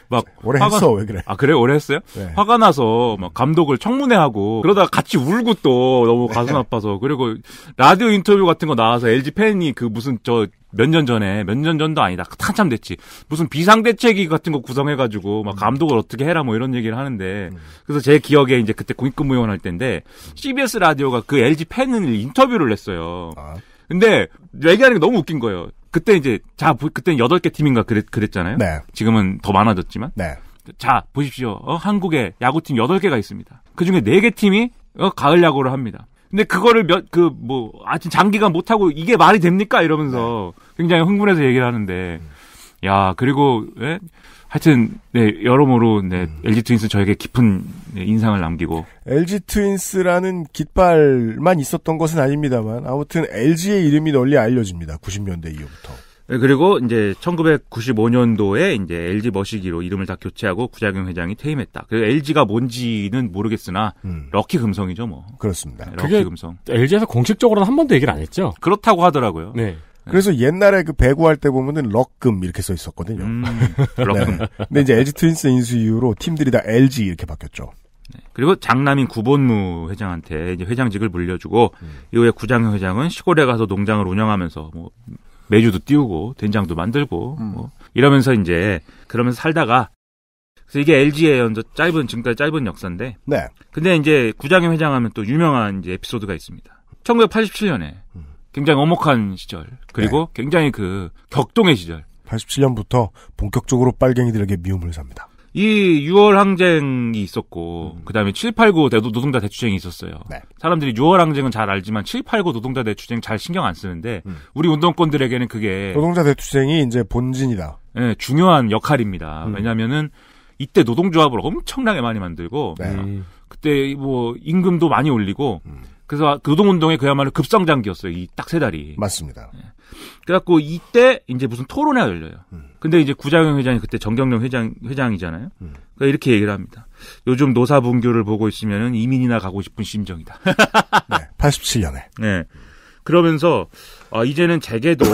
막 오래 화가... 했어 왜 그래? 아 그래 오래 했어요? 네. 화가 나서 막 감독을 청문회하고 그러다 가 같이 울고 또 너무 가슴 네. 아파서 그리고 라디오 인터뷰 같은 거 나와서 LG 팬이 그 무슨 저 몇 년 전에 몇 년 전도 아니다 한참 됐지 무슨 비상대책위 같은 거 구성해가지고 막 음. 감독을 어떻게 해라 뭐 이런 얘기를 하는데 음. 그래서 제 기억에 이제 그때 공익근무위원 할 때인데 음. CBS 라디오가 그 LG 팬을 인터뷰를 했어요. 아. 근데 얘기하는 게 너무 웃긴 거예요. 그때 이제 자 그때 여덟 개 팀인가 그랬, 잖아요 네. 지금은 더 많아졌지만. 네. 자 보십시오. 어, 한국에 야구팀 여덟 개가 있습니다. 그 중에 네 개 팀이 어, 가을 야구를 합니다. 근데 그거를 몇 그 뭐 아직 장기간 못 하고 이게 말이 됩니까 이러면서 네. 굉장히 흥분해서 얘기를 하는데 야 그리고 예? 하여튼 네 여러모로 네 음. LG 트윈스 저에게 깊은 네, 인상을 남기고 LG 트윈스라는 깃발만 있었던 것은 아닙니다만 아무튼 LG의 이름이 널리 알려집니다. 90년대 이후부터. 네, 그리고 이제 1995년도에 이제 LG 머시기로 이름을 다 교체하고 구자경 회장이 퇴임했다. 그 LG가 뭔지는 모르겠으나 음. 럭키 금성이죠, 뭐. 그렇습니다. 네, 럭키 금성. LG에서 공식적으로는 한 번도 얘기를 안 했죠. 그렇다고 하더라고요. 네. 네. 그래서 옛날에 그 배구할 때 보면은 럭금 이렇게 써 있었거든요. 음, *laughs* 네. 럭금. 네. 근데 이제 LG 트윈스 인수 이후로 팀들이 다 LG 이렇게 바뀌었죠. 네. 그리고 장남인 구본무 회장한테 이제 회장직을 물려주고 음. 이후에 구장현 회장은 시골에 가서 농장을 운영하면서 뭐 매주도 띄우고 된장도 만들고 음. 뭐 이러면서 이제 그러면서 살다가 그래서 이게 LG의 짧은 지금까지 짧은 역사인데. 네. 근데 이제 구장현 회장하면 또 유명한 이제 에피소드가 있습니다. 1987년에 음. 굉장히 엄혹한 시절 그리고 네. 굉장히 그 격동의 시절 87년부터 본격적으로 빨갱이들에게 미움을 삽니다. 이 6월 항쟁이 있었고 음. 그다음에 789 대도 노동자 대추쟁이 있었어요. 네. 사람들이 6월 항쟁은 잘 알지만 789 노동자 대추쟁 잘 신경 안 쓰는데 음. 우리 운동권들에게는 그게 노동자 대추쟁이 이제 본진이다. 네, 중요한 역할입니다. 음. 왜냐면은 이때 노동조합을 엄청나게 많이 만들고 네. 그때 뭐 임금도 많이 올리고 음. 그래서 노동운동의 그야말로 급성장기였어요. 이 딱 세 달이. 맞습니다. 예. 그래갖고 이때 이제 무슨 토론회가 열려요. 음. 근데 이제 구자영 회장이 그때 정경룡 회장 회장이잖아요. 음. 그러니까 이렇게 얘기를 합니다. 요즘 노사분교를 보고 있으면 이민이나 가고 싶은 심정이다. *laughs* 네, 87년에. 네. 그러면서 어, 이제는 재계도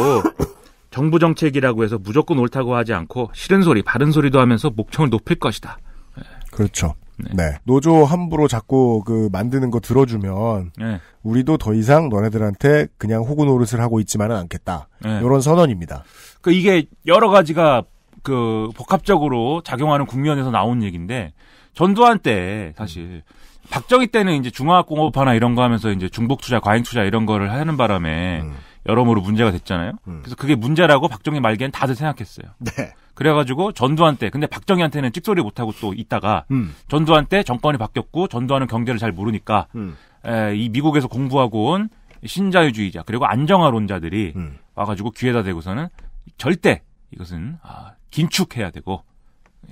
*coughs* 정부 정책이라고 해서 무조건 옳다고 하지 않고 싫은 소리, 바른 소리도 하면서 목청을 높일 것이다. 예. 그렇죠. 네. 네. 노조 함부로 자꾸 그 만드는 거 들어주면 네. 우리도 더 이상 너네들한테 그냥 호구 노릇을 하고 있지만은 않겠다. 네. 이런 선언입니다. 그 이게 여러 가지가 그 복합적으로 작용하는 국면에서 나온 얘기인데 전두환 때 사실 박정희 때는 이제 중화공업화나 학 이런 거 하면서 이제 중복 투자, 과잉 투자 이런 거를 하는 바람에 음. 여러모로 문제가 됐잖아요. 음. 그래서 그게 문제라고 박정희 말기엔 다들 생각했어요. 네. 그래가지고 전두환 때 근데 박정희한테는 찍소리 못하고 또 있다가 음. 전두환 때 정권이 바뀌었고 전두환은 경제를 잘 모르니까 음. 에, 이 미국에서 공부하고 온 신자유주의자 그리고 안정화론자들이 음. 와가지고 귀에다 대고서는 절대 이것은 아, 긴축해야 되고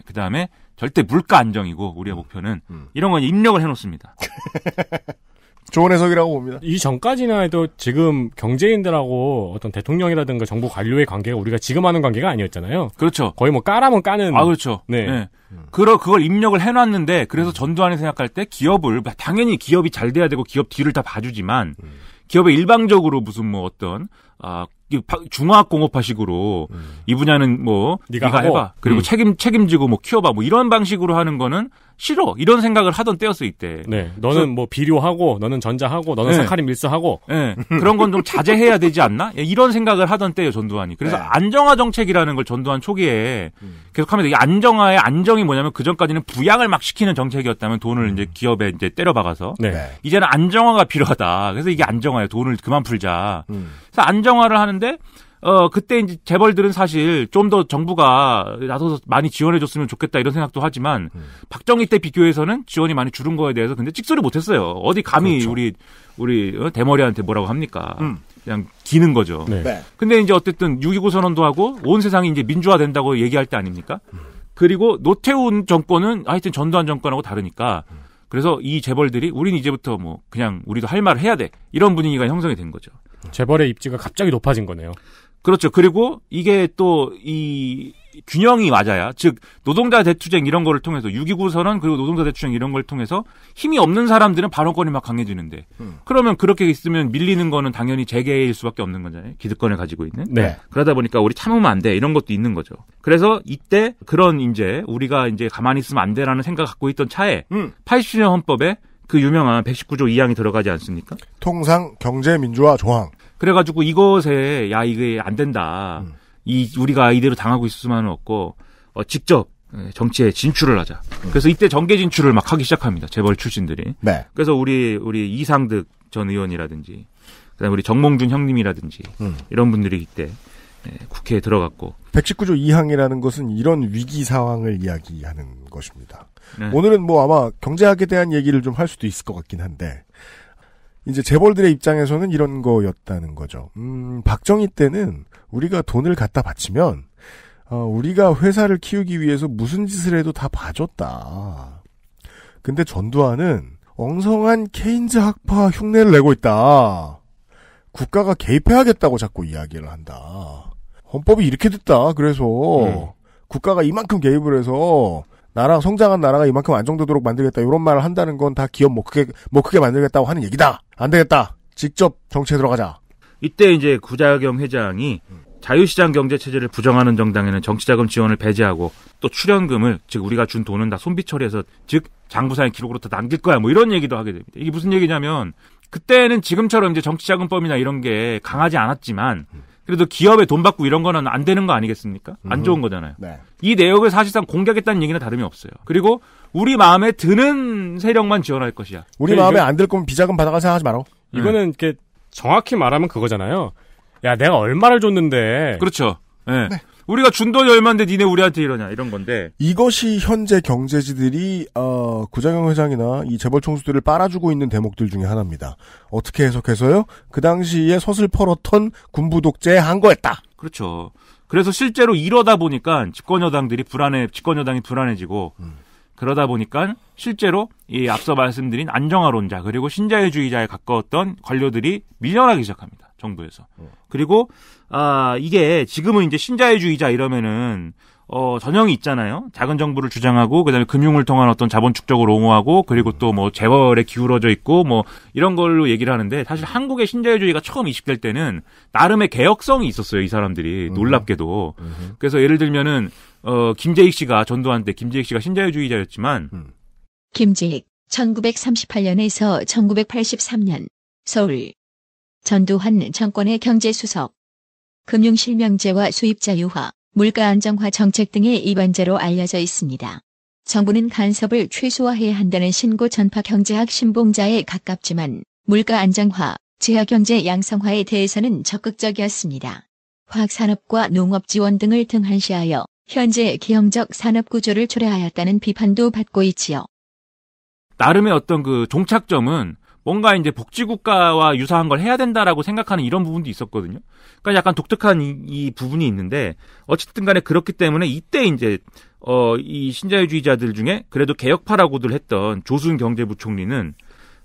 그 다음에 절대 물가 안정이고 우리의 음. 목표는 음. 이런 건 입력을 해놓습니다. *laughs* 좋은 해석이라고 봅니다. 이 전까지나 해도 지금 경제인들하고 어떤 대통령이라든가 정부 관료의 관계가 우리가 지금 하는 관계가 아니었잖아요. 그렇죠. 거의 뭐 까라면 까는. 아, 그렇죠. 네. 네. 그러, 그걸 입력을 해놨는데, 그래서 음. 전두환이 생각할 때 기업을, 당연히 기업이 잘 돼야 되고 기업 뒤를 다 봐주지만, 음. 기업의 일방적으로 무슨 뭐 어떤, 아, 중화공업화식으로 학 음. 이 분야는 뭐 네가, 네가 해봐 그리고 음. 책임 책임지고 뭐 키워봐 뭐 이런 방식으로 하는 거는 싫어 이런 생각을 하던 때였어 이때. 네, 너는 뭐 비료하고 너는 전자하고 너는 네. 사카린 밀수하고 네. 그런 건 좀 자제해야 되지 않나 예, 이런 생각을 하던 때예요 전두환이. 그래서 네. 안정화 정책이라는 걸 전두환 초기에 음. 계속하면서 이 안정화의 안정이 뭐냐면 그 전까지는 부양을 막 시키는 정책이었다면 돈을 음. 이제 기업에 이제 때려박아서 네. 네. 이제는 안정화가 필요하다. 그래서 이게 안정화예요. 돈을 그만 풀자. 음. 그래서 안정화를 하는데 어, 그때 이제 재벌들은 사실 좀 더 정부가 나서서 많이 지원해줬으면 좋겠다 이런 생각도 하지만 음. 박정희 때 비교해서는 지원이 많이 줄은 거에 대해서 근데 찍소리 못했어요. 어디 감히 그렇죠. 우리 우리 어, 대머리한테 뭐라고 합니까? 음. 그냥 기는 거죠. 네. 네. 근데 이제 어쨌든 6.29 선언도 하고 온 세상이 이제 민주화 된다고 얘기할 때 아닙니까? 그리고 노태운 정권은 하여튼 전두환 정권하고 다르니까 그래서 이 재벌들이 우린 이제부터 뭐 그냥 우리도 할 말을 해야 돼 이런 분위기가 형성이 된 거죠. 재벌의 입지가 갑자기 높아진 거네요. 그렇죠. 그리고 이게 또 이 균형이 맞아야 즉 노동자 대투쟁 이런 거를 통해서 6.29 선언 그리고 노동자 대투쟁 이런 걸 통해서 힘이 없는 사람들은 발언권이 막 강해지는데 음. 그러면 그렇게 있으면 밀리는 거는 당연히 재계일 수밖에 없는 거잖아요. 기득권을 가지고 있는. 네. 그러다 보니까 우리 참으면 안 돼. 이런 것도 있는 거죠. 그래서 이때 그런 이제 우리가 이제 가만히 있으면 안 돼라는 생각 갖고 있던 차에 음. 80년 헌법에 그 유명한 119조 2항이 들어가지 않습니까? 통상 경제 민주화 조항. 그래가지고 이것에 야 이게 안 된다. 음. 이 우리가 이대로 당하고 있을 수만은 없고 어, 직접 예, 정치에 진출을 하자. 음. 그래서 이때 정계 진출을 막 하기 시작합니다. 재벌 출신들이. 네. 그래서 우리 우리 이상득 전 의원이라든지 그다음 에 우리 정몽준 형님이라든지 음. 이런 분들이 이때 예, 국회에 들어갔고 119조 2항이라는 것은 이런 위기 상황을 이야기하는 것입니다. 네. 오늘은 뭐 아마 경제학에 대한 얘기를 좀 할 수도 있을 것 같긴 한데 이제 재벌들의 입장에서는 이런 거였다는 거죠. 음, 박정희 때는 우리가 돈을 갖다 바치면 어, 우리가 회사를 키우기 위해서 무슨 짓을 해도 다 봐줬다. 근데 전두환은 엉성한 케인즈 학파 흉내를 내고 있다. 국가가 개입해야겠다고 자꾸 이야기를 한다. 헌법이 이렇게 됐다. 그래서 음. 국가가 이만큼 개입을 해서 나라 성장한 나라가 이만큼 안정되도록 만들겠다 이런 말을 한다는 건 다 기업 뭐 크게 뭐 크게 만들겠다고 하는 얘기다. 안 되겠다. 직접 정치에 들어가자. 이때 이제 구자경 회장이 자유시장 경제 체제를 부정하는 정당에는 정치자금 지원을 배제하고 또 출연금을 즉 우리가 준 돈은 다 손비 처리해서 즉 장부상의 기록으로 다 남길 거야 뭐 이런 얘기도 하게 됩니다. 이게 무슨 얘기냐면 그때는 지금처럼 이제 정치자금법이나 이런 게 강하지 않았지만 그래도 기업에 돈 받고 이런 거는 안 되는 거 아니겠습니까? 안 좋은 거잖아요. 네. 이 내역을 사실상 공격했다는 얘기는 다름이 없어요. 그리고 우리 마음에 드는 세력만 지원할 것이야. 우리 마음에 안 들 거면 비자금 받아가 생각하지 말어. 이거는 이렇게 정확히 말하면 그거잖아요. 야, 내가 얼마를 줬는데. 그렇죠. 네. 네. 우리가 준 돈이 얼마인데 니네 우리한테 이러냐 이런 건데 이것이 현재 경제지들이 어, 구자경 회장이나 이 재벌 총수들을 빨아주고 있는 대목들 중에 하나입니다. 어떻게 해석해서요? 그 당시에 서슬퍼렇던 군부 독재에 한 거였다. 그렇죠. 그래서 실제로 이러다 보니까 집권 여당들이 불안해 집권 여당이 불안해지고 음. 그러다 보니까 실제로 이 앞서 말씀드린 안정화론자 그리고 신자유주의자에 가까웠던 관료들이 밀려나기 시작합니다. 정부에서. 어. 그리고 아, 이게 지금은 이제 신자유주의자 이러면은 어, 전형이 있잖아요. 작은 정부를 주장하고 그다음에 금융을 통한 어떤 자본 축적을 옹호하고 그리고 또 뭐 재벌에 기울어져 있고 뭐 이런 걸로 얘기를 하는데 사실 한국의 신자유주의가 처음 이식될 때는 나름의 개혁성이 있었어요. 이 사람들이 음. 놀랍게도. 음. 그래서 예를 들면은 어, 김재익 씨가 전두환 때 김재익 씨가 신자유주의자였지만 음. 김재익 1938년에서 1983년 서울 전두환 정권의 경제수석 금융실명제와 수입자유화, 물가안정화 정책 등의 입안제로 알려져 있습니다. 정부는 간섭을 최소화해야 한다는 신고 전파 경제학 신봉자에 가깝지만 물가 안정화, 지하경제 양성화에 대해서는 적극적이었습니다. 화학산업과 농업 지원 등을 등한시하여 현재 기형적 산업 구조를 초래하였다는 비판도 받고 있지요. 나름의 어떤 그 종착점은 뭔가 이제 복지국가와 유사한 걸 해야 된다라고 생각하는 이런 부분도 있었거든요. 그러니까 약간 독특한 이, 이 부분이 있는데 어쨌든 간에 그렇기 때문에 이때 이제 어, 이 신자유주의자들 중에 그래도 개혁파라고들 했던 조순 경제부총리는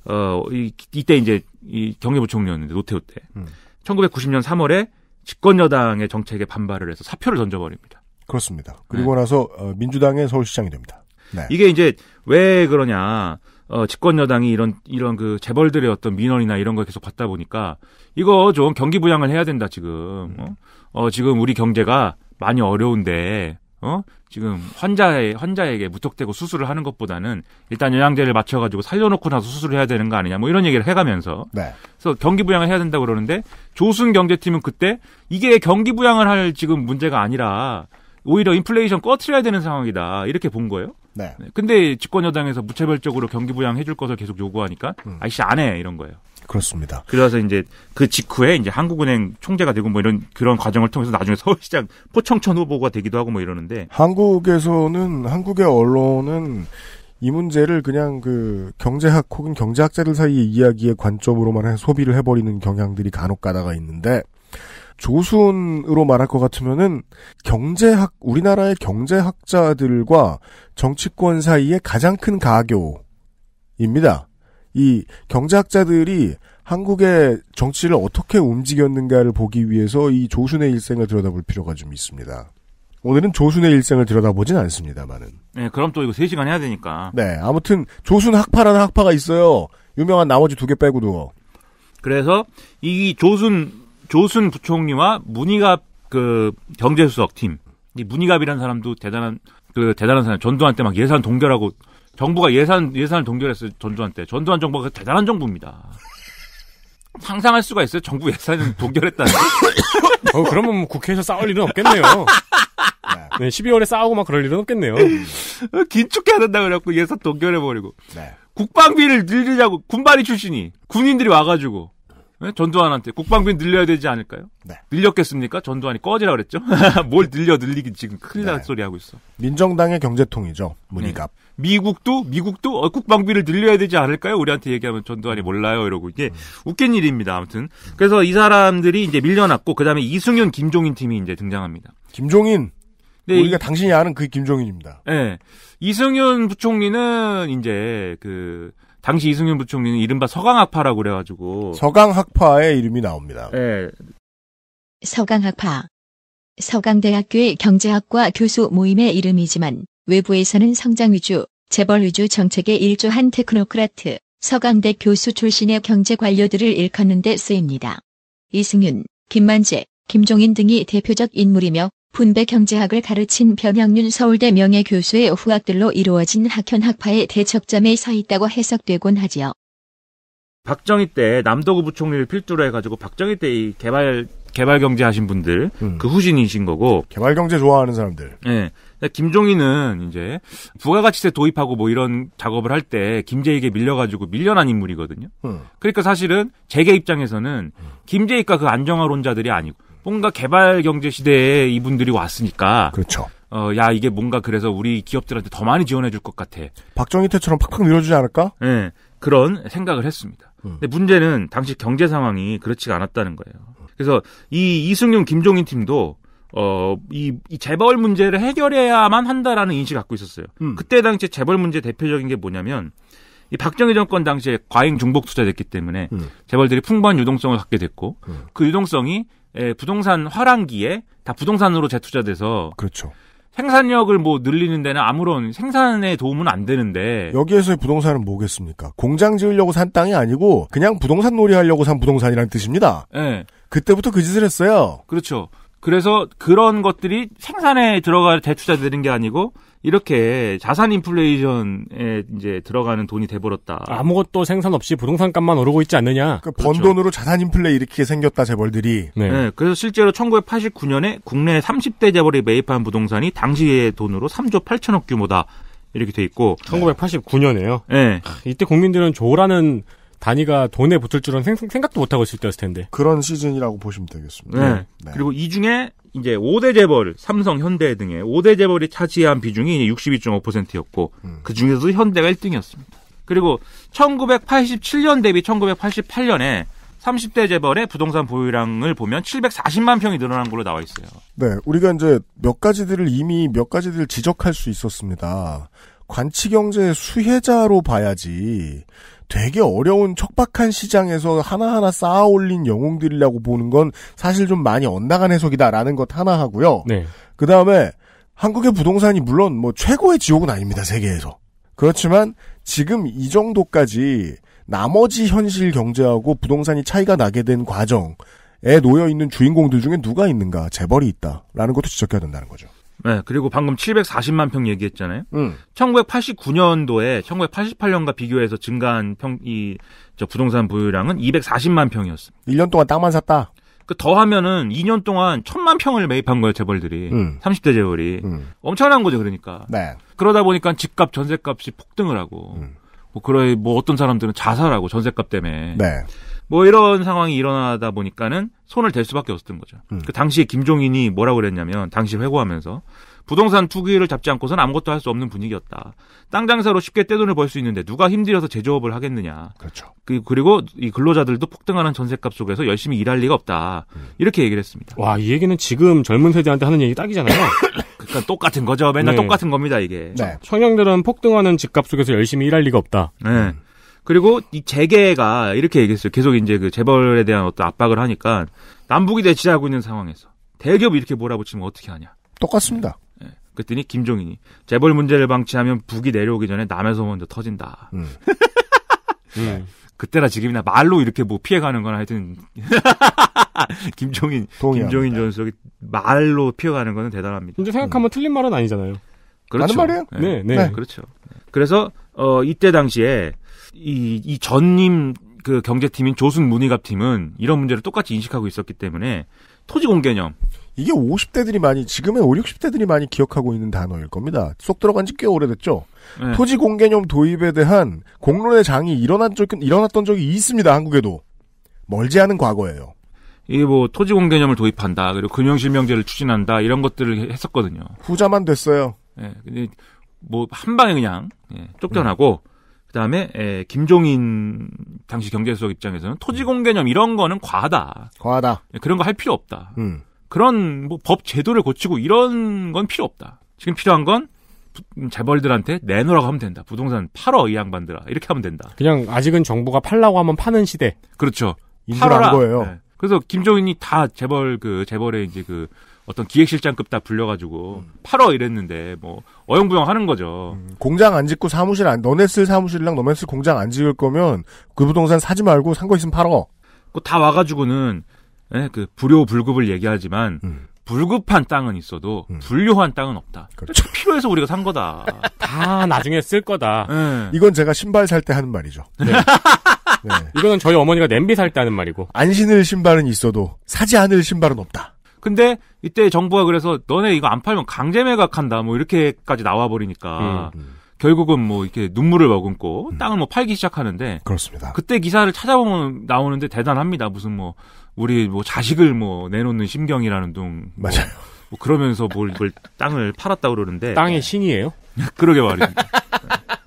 어, 이, 이때 이제 이 경제부총리였는데 노태우 때 음. 1990년 3월에 집권 여당의 정책에 반발을 해서 사표를 던져버립니다. 그렇습니다. 그리고 네. 나서 어, 민주당의 서울시장이 됩니다. 네. 이게 이제 왜 그러냐? 어, 집권 여당이 이런 이런 그 재벌들의 어떤 민원이나 이런 걸 계속 받다 보니까 이거 좀 경기 부양을 해야 된다 지금. 어? 어 지금 우리 경제가 많이 어려운데 어? 지금 환자의 환자에게 무턱대고 수술을 하는 것보다는 일단 영양제를 맞춰 가지고 살려놓고 나서 수술을 해야 되는 거 아니냐. 뭐 이런 얘기를 해 가면서 네. 그래서 경기 부양을 해야 된다 고 그러는데 조순 경제팀은 그때 이게 경기 부양을 할 지금 문제가 아니라 오히려 인플레이션 꺼트려야 되는 상황이다. 이렇게 본 거예요. 네. 근데 집권 여당에서 무차별적으로 경기 부양 해줄 것을 계속 요구하니까 음. 아이씨 안 해 이런 거예요. 그렇습니다. 그래서 이제 그 직후에 이제 한국은행 총재가 되고 뭐 이런 그런 과정을 통해서 나중에 서울시장 포청천 후보가 되기도 하고 뭐 이러는데 한국에서는 한국의 언론은 이 문제를 그냥 그 경제학 혹은 경제학자들 사이의 이야기의 관점으로만 소비를 해버리는 경향들이 간혹 가다가 있는데 조순으로 말할 것 같으면은 경제학 우리나라의 경제학자들과 정치권 사이의 가장 큰 가교입니다. 이 경제학자들이 한국의 정치를 어떻게 움직였는가를 보기 위해서 이 조순의 일생을 들여다볼 필요가 좀 있습니다. 오늘은 조순의 일생을 들여다보진 않습니다만은. 네, 그럼 또 이거 3시간 해야 되니까. 네, 아무튼 조순 학파라는 학파가 있어요. 유명한 나머지 두 개 빼고도. 그래서 이 조순 조순 부총리와 문희갑 그 경제수석 팀. 이 문희갑이라는 사람도 대단한 그 대단한 사람. 전두환 때 막 예산 동결하고 정부가 예산 예산을 동결했어요. 전두환 때. 전두환 정부가 대단한 정부입니다. 상상할 수가 있어요. 정부 예산을 *laughs* 동결했다는. 어, 그러면 뭐 국회에서 싸울 일은 없겠네요. 네, 12월에 싸우고 막 그럴 일은 없겠네요. 음. 긴축해 야 된다 그래갖고 예산 동결해버리고. 네. 국방비를 늘리자고 군발이 출신이 군인들이 와가지고 네? 전두환한테 국방비 늘려야 되지 않을까요? 네. 늘렸겠습니까? 전두환이 꺼지라 그랬죠. *laughs* 뭘 늘려 늘리긴 지금 큰일 날 네. 소리 하고 있어. 민정당의 경제통이죠. 문희갑. 네. 미국도 미국도 어, 국방비를 늘려야 되지 않을까요? 우리한테 얘기하면 전두환이 음. 몰라요 이러고 이게 음. 웃긴 일입니다. 아무튼 그래서 이 사람들이 이제 밀려났고 그다음에 이승윤, 김종인 팀이 이제 등장합니다. 김종인. 네, 우리가 이, 당신이 아는 그 김종인입니다. 네. 이승윤 부총리는 이제 그 당시 이승윤 부총리는 이른바 서강학파라고 그래가지고 서강학파의 이름이 나옵니다. 예. 서강학파. 서강대학교의 경제학과 교수 모임의 이름이지만 외부에서는 성장 위주, 재벌 위주 정책에 일조한 테크노크라트, 서강대 교수 출신의 경제 관료들을 일컫는 데 쓰입니다. 이승윤, 김만재, 김종인 등이 대표적 인물이며 분배 경제학을 가르친 변양윤 서울대 명예교수의 후학들로 이루어진 학현학파의 대척점에 서 있다고 해석되곤 하지요. 박정희 때 남도구 부총리를 필두로 해가지고 박정희 때 이 개발 개발 경제 하신 분들 음. 그 후진이신 거고 개발 경제 좋아하는 사람들. 네. 김종인은 이제 부가가치세 도입하고 뭐 이런 작업을 할 때 김재익에 밀려가지고 밀려난 인물이거든요. 음. 그러니까 사실은 재계 입장에서는 음. 김재익과 그 안정화론자들이 아니고 뭔가 개발 경제 시대에 이분들이 왔으니까. 그렇죠. 어, 야, 이게 뭔가 그래서 우리 기업들한테 더 많이 지원해줄 것 같아. 박정희 때처럼 팍팍 밀어주지 않을까? 예. 네, 그런 생각을 했습니다. 음. 근데 문제는 당시 경제 상황이 그렇지가 않았다는 거예요. 그래서 이 이승용, 김종인 팀도 어, 이, 이 재벌 문제를 해결해야만 한다라는 인식을 갖고 있었어요. 음. 그때 당시 재벌 문제 대표적인 게 뭐냐면 이 박정희 정권 당시에 과잉 중복 투자됐기 때문에 음. 재벌들이 풍부한 유동성을 갖게 됐고 음. 그 유동성이 예, 부동산 화랑기에 다 부동산으로 재투자돼서 그렇죠. 생산력을 뭐 늘리는 데는 아무런 생산에 도움은 안 되는데 여기에서의 부동산은 뭐겠습니까? 공장 지으려고 산 땅이 아니고 그냥 부동산 놀이 하려고 산부동산이라는 뜻입니다. 예. 네. 그때부터 그 짓을 했어요. 그렇죠. 그래서 그런 것들이 생산에 들어갈 재투자되는 게 아니고 이렇게 자산 인플레이션에 이제 들어가는 돈이 돼버렸다. 아무것도 생산 없이 부동산 값만 오르고 있지 않느냐. 그번 그러니까 그렇죠. 돈으로 자산 인플레 일이렇게 생겼다 재벌들이. 네. 네. 그래서 실제로 1989년에 국내 30대 재벌이 매입한 부동산이 당시의 돈으로 3조 8천억 규모다 이렇게 돼 있고. 1989년에요. 네. 네. 이때 국민들은 조라는 단위가 돈에 붙을 줄은 생각도 못하고 있을 때였을 텐데. 그런 시즌이라고 보시면 되겠습니다. 네. 네. 그리고 이 중에 이제 5대 재벌, 삼성, 현대 등의 5대 재벌이 차지한 비중이 62.5%였고 음. 그 중에서도 현대가 1등이었습니다. 그리고 1987년 대비 1988년에 30대 재벌의 부동산 보유량을 보면 740만 평이 늘어난 걸로 나와 있어요. 네, 우리가 이제 몇 가지들을 이미 몇 가지들을 지적할 수 있었습니다. 관치 경제의 수혜자로 봐야지 되게 어려운 척박한 시장에서 하나하나 쌓아 올린 영웅들이라고 보는 건 사실 좀 많이 언나간 해석이다라는 것 하나 하고요. 네. 그 다음에 한국의 부동산이 물론 뭐 최고의 지옥은 아닙니다. 세계에서. 그렇지만 지금 이 정도까지 나머지 현실 경제하고 부동산이 차이가 나게 된 과정에 놓여 있는 주인공들 중에 누가 있는가 재벌이 있다라는 것도 지적해야 된다는 거죠. 네, 그리고 방금 740만 평 얘기했잖아요. 음. 1989년도에 1988년과 비교해서 증가한 평, 이, 저 부동산 보유량은 240만 평이었습니다. 1년 동안 땅만 샀다? 그 더하면은 2년 동안 1 0 0 0만 평을 매입한 거예요, 재벌들이. 음. 30대 재벌이. 음. 엄청난 거죠, 그러니까. 네. 그러다 보니까 집값, 전셋값이 폭등을 하고, 음. 뭐, 그래, 뭐 어떤 사람들은 자살하고 전셋값 때문에. 네. 뭐 이런 상황이 일어나다 보니까는 손을 댈 수밖에 없었던 거죠. 음. 그 당시에 김종인이 뭐라고 그랬냐면 당시 회고하면서 부동산 투기를 잡지 않고선 아무것도 할 수 없는 분위기였다. 땅 장사로 쉽게 떼돈을 벌 수 있는데 누가 힘들여서 제조업을 하겠느냐. 그렇죠. 그, 리고이 근로자들도 폭등하는 전셋값 속에서 열심히 일할 리가 없다. 음. 이렇게 얘기를 했습니다. 와, 이 얘기는 지금 젊은 세대한테 하는 얘기 딱이잖아요. *laughs* 그러니까 똑같은 거죠. 맨날 네. 똑같은 겁니다, 이게. 네. 청년들은 폭등하는 집값 속에서 열심히 일할 리가 없다. 네. 음. 그리고 이 재계가 이렇게 얘기했어요. 계속 이제 그 재벌에 대한 어떤 압박을 하니까 남북이 대치하고 있는 상황에서 대기업 이렇게 몰아붙이면 어떻게 하냐. 똑같습니다. 네. 그랬더니 김종인이 재벌 문제를 방치하면 북이 내려오기 전에 남에서 먼저 터진다. 음. *laughs* 음. 네. 그때나 지금이나 말로 이렇게 뭐 피해가는 건 하여튼 *laughs* 김종인 동의합니다. 김종인 전수석이 말로 피해가는 거는 대단합니다. 근데 생각하면 음. 틀린 말은 아니잖아요. 그렇죠. 맞는 말이에요. 네, 네, 네. 네. 그렇죠. 그래서 어 이때 당시에 이, 이 전임 그 경제팀인 조승문의갑 팀은 이런 문제를 똑같이 인식하고 있었기 때문에 토지 공개념. 이게 50대들이 많이, 지금의 5, 60대들이 많이 기억하고 있는 단어일 겁니다. 쏙 들어간 지 꽤 오래됐죠? 네. 토지 공개념 도입에 대한 공론의 장이 일어난 적, 일어났던 적이 있습니다, 한국에도. 멀지 않은 과거예요. 이게 뭐 토지 공개념을 도입한다, 그리고 금융실명제를 추진한다, 이런 것들을 했었거든요. 후자만 됐어요. 예, 네, 근데 뭐한 방에 그냥, 예, 쫓겨나고, 음. 그다음에 에, 예, 김종인 당시 경제수석 입장에서는 토지 공개념 이런 거는 과하다. 과하다. 예, 그런 거 할 필요 없다. 음. 그런 뭐법 제도를 고치고 이런 건 필요 없다. 지금 필요한 건 음, 재벌들한테 내놓으라고 하면 된다. 부동산 팔어 이 양반들아 이렇게 하면 된다. 그냥 아직은 정부가 팔라고 하면 파는 시대. 그렇죠. 인수한 거예요. 네. 그래서 김종인이 다 재벌 그 재벌의 이제 그 어떤 기획실장급 다 불려가지고 음. 팔어 이랬는데 뭐 어영부영 하는 거죠. 음, 공장 안 짓고 사무실 안 너네 쓸 사무실랑 너네 쓸 공장 안짓을 거면 그 부동산 사지 말고 산 거 있으면 팔어. 다 와가지고는 예, 그 불효 불급을 얘기하지만 음. 불급한 땅은 있어도 불효한 음. 땅은 없다. 그렇죠. 필요해서 우리가 산 거다. *laughs* 다 나중에 쓸 거다. 네. 이건 제가 신발 살 때 하는 말이죠. 네. 네. *laughs* 네. 이거는 저희 어머니가 냄비 살 때 하는 말이고. 안신을 신발은 있어도 사지 않을 신발은 없다. 근데 이때 정부가 그래서 너네 이거 안 팔면 강제 매각한다 뭐 이렇게까지 나와 버리니까 음, 음. 결국은 뭐 이렇게 눈물을 머금고 음. 땅을 뭐 팔기 시작하는데 그렇습니다. 그때 기사를 찾아보면 나오는데 대단합니다. 무슨 뭐 우리 뭐 자식을 뭐 내놓는 심경이라는 둥 뭐, 맞아요. 뭐 그러면서 뭘, 뭘 땅을 팔았다 그러는데 땅의 신이에요? *laughs* 그러게 말입니다. *laughs*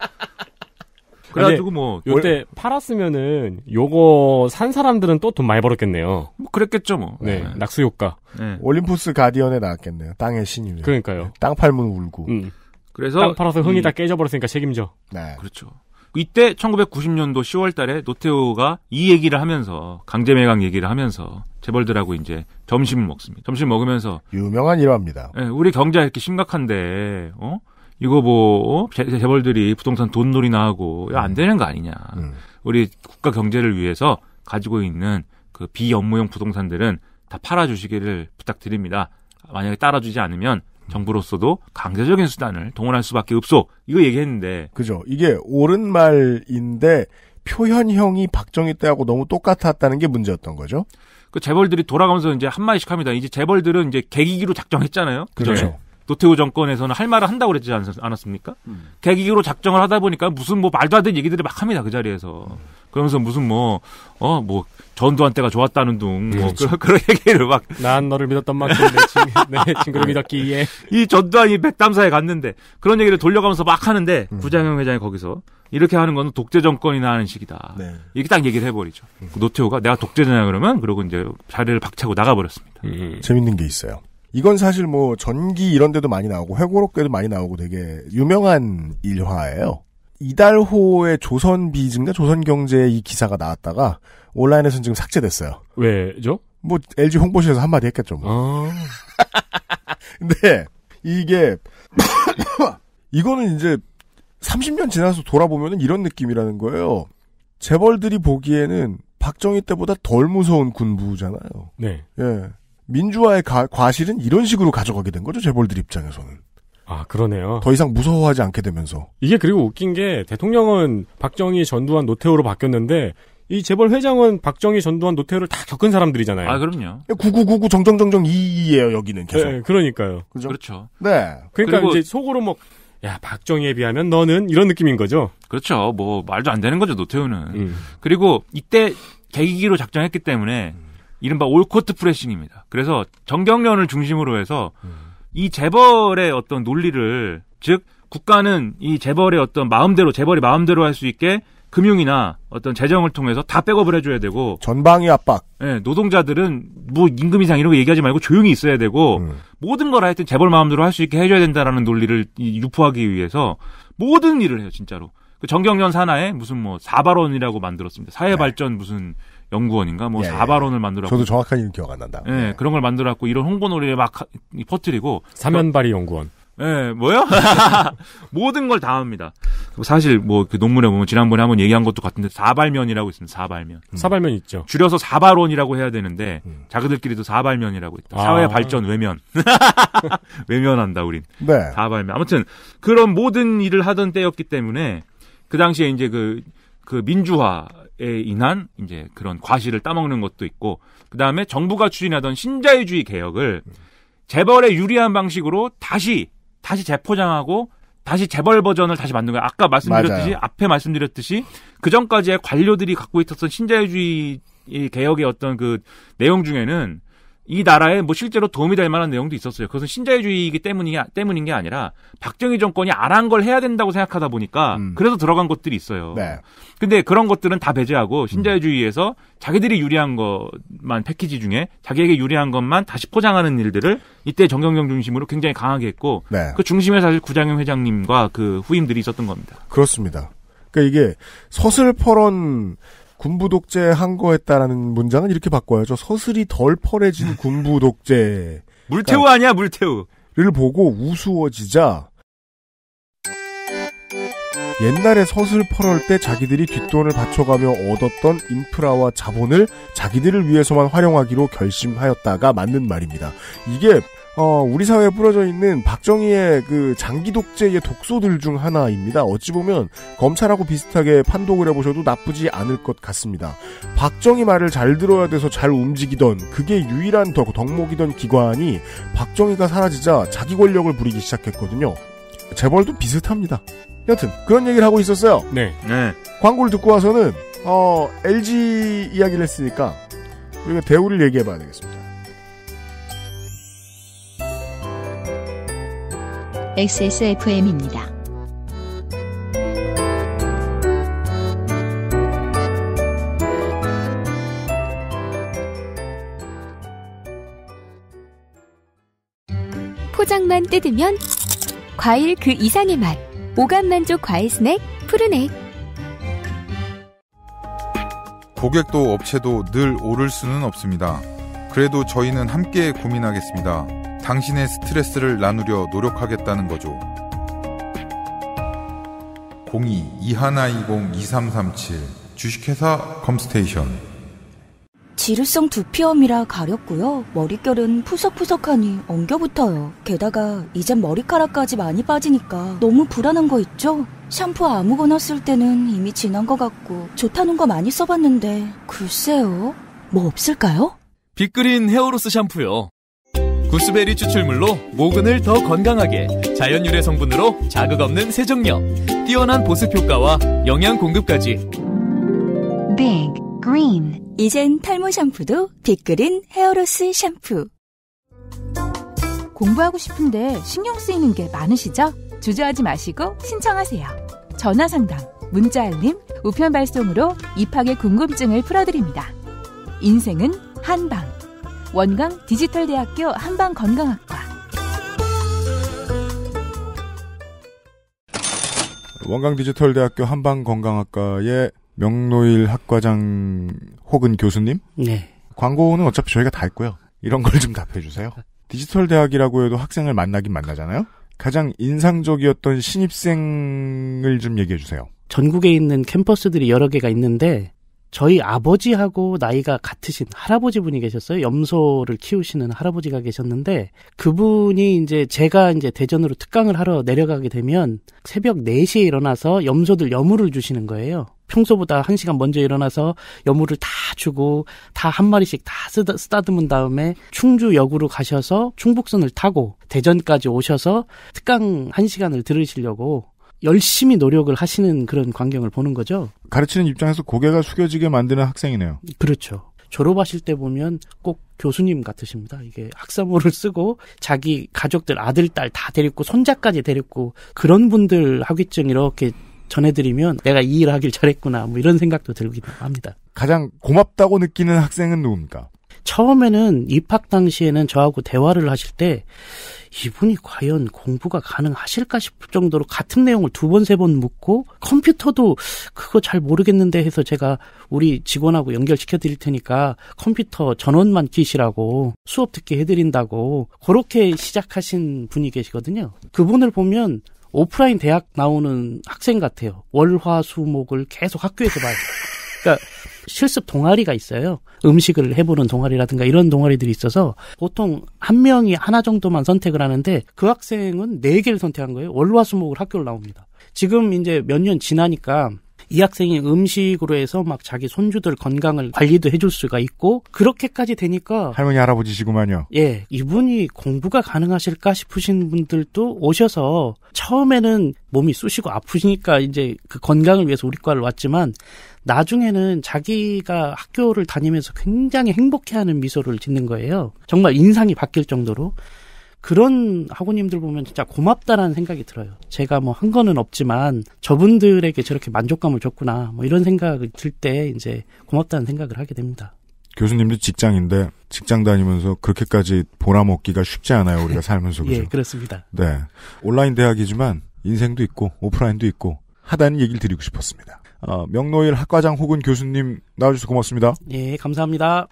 그래가지고 뭐 요때 월... 팔았으면은 요거 산 사람들은 또 돈 많이 벌었겠네요. 뭐 그랬겠죠 뭐. 네, 네. 낙수 효과. 네. 올림푸스 가디언에 나왔겠네요. 땅의 신이. 그러니까요. 땅 팔면 울고. 음. 그래서 땅 팔아서 흥이 이... 다 깨져버렸으니까 책임져. 네. 그렇죠. 이때 1990년도 10월달에 노태우가 이 얘기를 하면서 강제 매각 얘기를 하면서 재벌들하고 이제 점심을 먹습니다. 점심 먹으면서 유명한 일화입니다. 네, 우리 경제 이렇게 심각한데 어? 이거 뭐 어? 재, 벌들이 부동산 돈놀이나 하고 안 음. 되는 거 아니냐. 음. 우리 국가 경제를 위해서 가지고 있는 그비업무용 부동산들은 다 팔아주시기를 부탁드립니다. 만약에 따라주지 않으면 정부로서도 강제적인 수단을 동원할 수밖에 없소. 이거 얘기했는데. 그죠. 이게 옳은 말인데 표현형이 박정희 때하고 너무 똑같았다는 게 문제였던 거죠. 그 재벌들이 돌아가면서 이제 한 마디씩 합니다. 이제 재벌들은 이제 계기기로 작정했잖아요. 그죠. 그렇죠. 네. 노태우 정권에서는 할 말을 한다고 그랬지 않았습니까? 음. 계기로 작정을 하다 보니까 무슨 뭐 말도 안 되는 얘기들을 막 합니다 그 자리에서. 음. 그러면서 무슨 뭐, 어, 뭐, 전두환 때가 좋았다는 둥, 뭐, 그렇죠. 그런, 그런 얘기를 막. 난 너를 믿었던 만큼 내, 친, 내 친구를 네. 믿었기에. 이 전두환이 백담사에 갔는데, 그런 얘기를 돌려가면서 막 하는데, 음. 구장현 회장이 거기서, 이렇게 하는 건 독재 정권이나 하는 식이다. 네. 이렇게 딱 얘기를 해버리죠. 음. 노태우가 내가 독재자냐 그러면, 그러고 이제 자리를 박차고 나가버렸습니다. 음. 재밌는 게 있어요. 이건 사실 뭐 전기 이런 데도 많이 나오고 회고록계도 많이 나오고 되게 유명한 일화예요. 이달호의 조선비즈인 조선경제의 이 기사가 나왔다가 온라인에서는 지금 삭제됐어요. 왜죠? 뭐 LG 홍보실에서 한마디 했겠죠. 뭐. 아. *laughs* 근데 이게 *coughs* 이거는 이제 30년 지나서 돌아보면 이런 느낌이라는 거예요. 재벌들이 보기에는 박정희 때보다 덜 무서운 군부잖아요. 네. 예. 민주화의 가, 과실은 이런 식으로 가져가게 된 거죠 재벌들 입장에서는. 아 그러네요. 더 이상 무서워하지 않게 되면서. 이게 그리고 웃긴 게 대통령은 박정희, 전두환, 노태우로 바뀌었는데 이 재벌 회장은 박정희, 전두환, 노태우를 다 겪은 사람들이잖아요. 아 그럼요. 예, 구구구구 정정정정 이에요 여기는 계속. 네, 그러니까요. 그죠? 그렇죠. 네. 그러니까 그리고... 이제 속으로 뭐. 야 박정희에 비하면 너는 이런 느낌인 거죠. 그렇죠. 뭐 말도 안 되는 거죠 노태우는. 음. 그리고 이때 계기로 작정했기 때문에 음. 이른바 올코트 프레싱입니다. 그래서 정경련을 중심으로 해서 음. 이 재벌의 어떤 논리를 즉 국가는 이 재벌의 어떤 마음대로 재벌이 마음대로 할 수 있게 금융이나 어떤 재정을 통해서 다 백업을 해줘야 되고 전방위 압박. 예, 노동자들은 뭐 임금 이상 이런 거 얘기하지 말고 조용히 있어야 되고 음. 모든 걸 하여튼 재벌 마음대로 할 수 있게 해줘야 된다라는 논리를 유포하기 위해서 모든 일을 해요 진짜로. 그 정경련 산하에 무슨 뭐 사발원이라고 만들었습니다. 사회발전 네. 무슨 연구원인가 뭐 예, 사바론을 예. 만들어. 저도 정확한 이름 기억 안 난다. 예, 네. 그런 걸 만들었고 이런 홍보놀이를 막 퍼뜨리고 사면발이 연구원. 예, 뭐요? *laughs* 모든 걸 다 합니다. 뭐 사실 뭐 그 논문에 보면 지난번에 한번 얘기한 것도 같은데 사발면이라고 있습니다. 사발면. 음. 사발면 있죠. 줄여서 사발론이라고 해야 되는데 음. 자기들끼리도 사발면이라고 있다. 아. 사회 발전 외면. *laughs* 외면한다 우린. 네. 사발면. 아무튼 그런 모든 일을 하던 때였기 때문에 그 당시에 이제 그, 그 민주화 에 인한 이제 그런 과실을 따먹는 것도 있고 그 다음에 정부가 추진하던 신자유주의 개혁을 재벌에 유리한 방식으로 다시 다시 재포장하고 다시 재벌 버전을 다시 만든 거예요. 아까 말씀드렸듯이 맞아요. 앞에 말씀드렸듯이 그 전까지의 관료들이 갖고 있었던 신자유주의 개혁의 어떤 그 내용 중에는 이 나라에 뭐 실제로 도움이 될 만한 내용도 있었어요. 그것은 신자유주의이기 때문이 때문인 게 아니라 박정희 정권이 안 한 걸 해야 된다고 생각하다 보니까 음. 그래서 들어간 것들이 있어요. 네. 근데 그런 것들은 다 배제하고 음. 신자유주의에서 자기들이 유리한 것만 패키지 중에 자기에게 유리한 것만 다시 포장하는 일들을 이때 정경영 중심으로 굉장히 강하게 했고 네. 그 중심에 사실 구장영 회장님과 그 후임들이 있었던 겁니다. 그렇습니다. 그러니까 이게 서슬퍼런 군부 독재한 거였다라는 문장은 이렇게 바꿔야죠. 서슬이 덜퍼해진 군부 독재. *laughs* 물태우 아니야, 물태우를 보고 우스워지자 옛날에 서슬 퍼럴 때 자기들이 뒷돈을 바쳐가며 얻었던 인프라와 자본을 자기들을 위해서만 활용하기로 결심하였다가 맞는 말입니다. 이게 어, 우리 사회에 뿌려져 있는 박정희의 그 장기 독재의 독소들 중 하나입니다. 어찌 보면 검찰하고 비슷하게 판독을 해보셔도 나쁘지 않을 것 같습니다. 박정희 말을 잘 들어야 돼서 잘 움직이던 그게 유일한 덕, 덕목이던 기관이 박정희가 사라지자 자기 권력을 부리기 시작했거든요. 재벌도 비슷합니다. 여튼 그런 얘기를 하고 있었어요. 네. 네. 광고를 듣고 와서는 어, LG 이야기를 했으니까 우리가 대우를 얘기해봐야 되겠습니다. XSFM입니다. 포장만 뜯으면 과일 그 이상의 맛. 오감 만족 과일 스낵 푸르넥. 고객도 업체도 늘 오를 수는 없습니다. 그래도 저희는 함께 고민하겠습니다. 당신의 스트레스를 나누려 노력하겠다는 거죠. 02-2120-2337 주식회사 컴스테이션 지루성 두피염이라 가렵고요. 머릿결은 푸석푸석하니 엉겨붙어요. 게다가 이젠 머리카락까지 많이 빠지니까 너무 불안한 거 있죠? 샴푸 아무거나 쓸 때는 이미 지난 것 같고 좋다는 거 많이 써봤는데 글쎄요. 뭐 없을까요? 빅그린 헤어로스 샴푸요. 구스베리 추출물로 모근을 더 건강하게 자연 유래 성분으로 자극 없는 세정력 뛰어난 보습 효과와 영양 공급까지 b 그린 이젠 탈모 샴푸도 빅그린 헤어로스 샴푸 공부하고 싶은데 신경 쓰이는 게 많으시죠? 주저하지 마시고 신청하세요. 전화 상담, 문자 알림, 우편 발송으로 입학의 궁금증을 풀어드립니다. 인생은 한방 원광 디지털대학교 한방건강학과 원광 디지털대학교 한방건강학과의 명노일 학과장 혹은 교수님? 네. 광고는 어차피 저희가 다 했고요. 이런 걸 좀 답해 주세요. 디지털 대학이라고 해도 학생을 만나긴 만나잖아요. 가장 인상적이었던 신입생을 좀 얘기해 주세요. 전국에 있는 캠퍼스들이 여러 개가 있는데 저희 아버지하고 나이가 같으신 할아버지 분이 계셨어요. 염소를 키우시는 할아버지가 계셨는데 그분이 이제 제가 이제 대전으로 특강을 하러 내려가게 되면 새벽 4시에 일어나서 염소들 염물을 주시는 거예요. 평소보다 1시간 먼저 일어나서 여물을 다 주고 다 한 마리씩 다 쓰다, 쓰다듬은 다음에 충주역으로 가셔서 충북선을 타고 대전까지 오셔서 특강 1시간을 들으시려고 열심히 노력을 하시는 그런 광경을 보는 거죠. 가르치는 입장에서 고개가 숙여지게 만드는 학생이네요. 그렇죠. 졸업하실 때 보면 꼭 교수님 같으십니다. 이게 학사모를 쓰고 자기 가족들 아들 딸 다 데리고 손자까지 데리고 그런 분들 하기증 이렇게 전해드리면 내가 이 일을 하길 잘했구나 뭐 이런 생각도 들기도 합니다. 가장 고맙다고 느끼는 학생은 누굽니까? 처음에는 입학 당시에는 저하고 대화를 하실 때 이분이 과연 공부가 가능하실까 싶을 정도로 같은 내용을 두 번, 세 번 묻고 컴퓨터도 그거 잘 모르겠는데 해서 제가 우리 직원하고 연결시켜 드릴 테니까 컴퓨터 전원만 키시라고 수업 듣게 해드린다고 그렇게 시작하신 분이 계시거든요. 그분을 보면 오프라인 대학 나오는 학생 같아요. 월, 화, 수, 목을 계속 학교에서 봐요. 그러니까 실습 동아리가 있어요. 음식을 해보는 동아리라든가 이런 동아리들이 있어서 보통 한 명이 하나 정도만 선택을 하는데 그 학생은 네 개를 선택한 거예요. 월화수목을 학교를 나옵니다. 지금 이제 몇 년 지나니까 이 학생이 음식으로 해서 막 자기 손주들 건강을 관리도 해줄 수가 있고 그렇게까지 되니까 할머니 할아버지시구만요. 예, 이분이 공부가 가능하실까 싶으신 분들도 오셔서 처음에는 몸이 쑤시고 아프시니까 이제 그 건강을 위해서 우리 과를 왔지만 나중에는 자기가 학교를 다니면서 굉장히 행복해하는 미소를 짓는 거예요. 정말 인상이 바뀔 정도로. 그런 학우님들 보면 진짜 고맙다라는 생각이 들어요. 제가 뭐 한 거는 없지만 저분들에게 저렇게 만족감을 줬구나. 뭐 이런 생각이 들 때 이제 고맙다는 생각을 하게 됩니다. 교수님도 직장인데 직장 다니면서 그렇게까지 보람먹기가 쉽지 않아요. 우리가 살면서 *laughs* 예, 그죠? 예, 그렇습니다. 네, 온라인 대학이지만 인생도 있고 오프라인도 있고 하다는 얘기를 드리고 싶었습니다. 어, 명노일 학과장 혹은 교수님 나와주셔서 고맙습니다. 예, 감사합니다.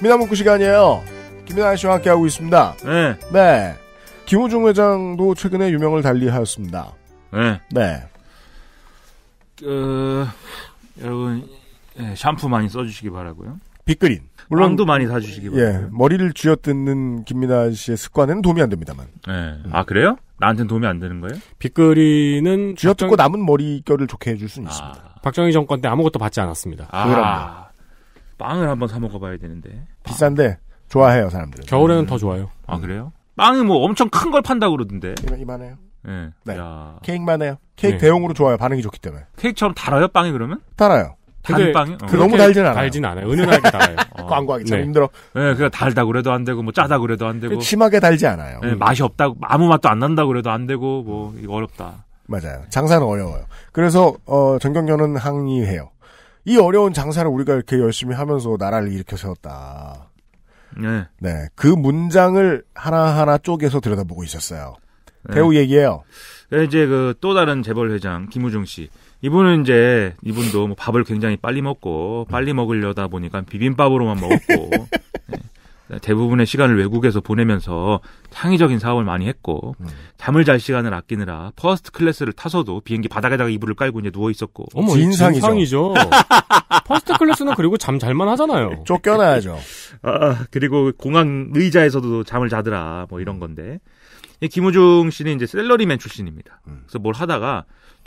미나문구 시간이에요. 김민아 씨와 함께하고 있습니다. 네. 네. 김우중 회장도 최근에 유명을 달리하였습니다. 네. 네. 그, 여러분 예, 샴푸 많이 써주시기 바라고요. 빅그린. 물론 도 많이 사주시기 예, 바랍니다. 예, 머리를 쥐어뜯는 김민아 씨의 습관에는 도움이 안 됩니다만. 예. 음. 아 그래요? 나한테는 도움이 안 되는 거예요? 빗그리는 쥐어뜯고 박정... 남은 머리결을 좋게 해줄 수는 아. 있습니다. 박정희 정권 때 아무것도 받지 않았습니다. 아. 그럼요. 빵을 한번 사 먹어봐야 되는데. 비싼데 좋아해요 사람들. 겨울에는 음. 더 좋아요. 아 그래요? 빵이 뭐 엄청 큰 걸 판다 그러던데. 이만, 해요 예. 네. 네. 케이크만 해요. 케이크 네. 대용으로 좋아요. 반응이 좋기 때문에. 케이크처럼 달아요, 빵이 그러면? 달아요. 단빵. 그 어. 너무 달진 않아요. 달진 않아요. 은은하게 *laughs* 달아요. 어. 광고하기 참 네. 힘들어. 네, 그냥 달다 그래도 안 되고 뭐 짜다 그래도 안 되고 심하게 달지 않아요. 네, 맛이 없다, 아무 맛도 안 난다 그래도 안 되고 뭐 어렵다. 맞아요. 장사는 어려워요. 그래서 어, 전경련은 항의해요. 이 어려운 장사를 우리가 이렇게 열심히 하면서 나라를 일으켜 세웠다. 네. 네. 그 문장을 하나하나 쪼개서 들여다보고 있었어요. 네. 배우 네. 얘기예요. 네, 이제 그 또 다른 재벌 회장 김우중 씨. 이분은 이제 이분도 뭐 밥을 굉장히 빨리 먹고 빨리 먹으려다 보니까 비빔밥으로만 먹었고 네. 대부분의 시간을 외국에서 보내면서 창의적인 사업을 많이 했고 음. 잠을 잘 시간을 아끼느라 퍼스트 클래스를 타서도 비행기 바닥에다가 이불을 깔고 이제 누워 있었고 어머, 진상이죠. 진상이죠. *laughs* 퍼스트 클래스는 그리고 잠 잘만 하잖아요. 네, 쫓겨나야죠. 아, 그리고 공항 의자에서도 잠을 자더라 뭐 이런 건데 김우중 씨는 이제 셀러리맨 출신입니다. 음. 그래서 뭘 하다가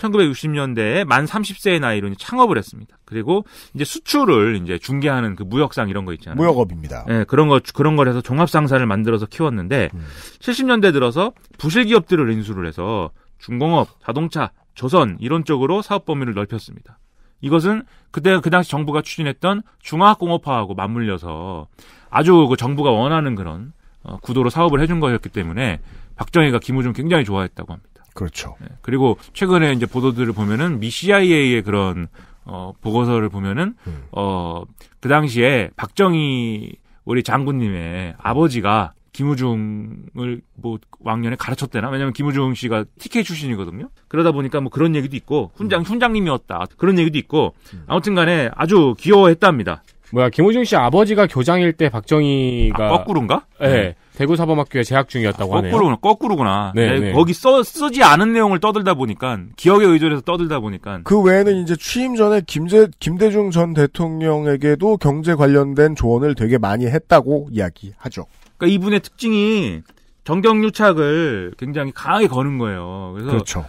1960년대에 만 30세의 나이로 창업을 했습니다. 그리고 이제 수출을 이제 중개하는 그 무역상 이런 거 있잖아요. 무역업입니다. 예, 네, 그런 거 그런 걸 해서 종합상사를 만들어서 키웠는데 음. 70년대 들어서 부실 기업들을 인수를 해서 중공업, 자동차, 조선 이런 쪽으로 사업 범위를 넓혔습니다. 이것은 그때 그 당시 정부가 추진했던 중화공업화하고 학 맞물려서 아주 그 정부가 원하는 그런 어, 구도로 사업을 해준 거였기 때문에 박정희가 김우중 굉장히 좋아했다고 합니다. 그렇죠. 네. 그리고 최근에 이제 보도들을 보면은 미 CIA의 그런 어 보고서를 보면은 음. 어그 당시에 박정희 우리 장군님의 아버지가 김우중을 뭐 왕년에 가르쳤대나 왜냐면 김우중 씨가 TK 출신이거든요. 그러다 보니까 뭐 그런 얘기도 있고 훈장 음. 훈장님이었다 그런 얘기도 있고 아무튼간에 아주 귀여워했답니다. 뭐야 김호중 씨 아버지가 교장일 때 박정희가 아, 거꾸로인가? 네, 네. 대구 사범학교에 재학 중이었다고 아, 거꾸로구나, 거꾸로구나. 네, 네, 네. 거기 써 쓰지 않은 내용을 떠들다 보니까 기억에 의존해서 떠들다 보니까 그 외에는 이제 취임 전에 김재 김대중 전 대통령에게도 경제 관련된 조언을 되게 많이 했다고 이야기하죠. 그러니까 이분의 특징이 정경유착을 굉장히 강하게 거는 거예요. 그래서 그렇죠.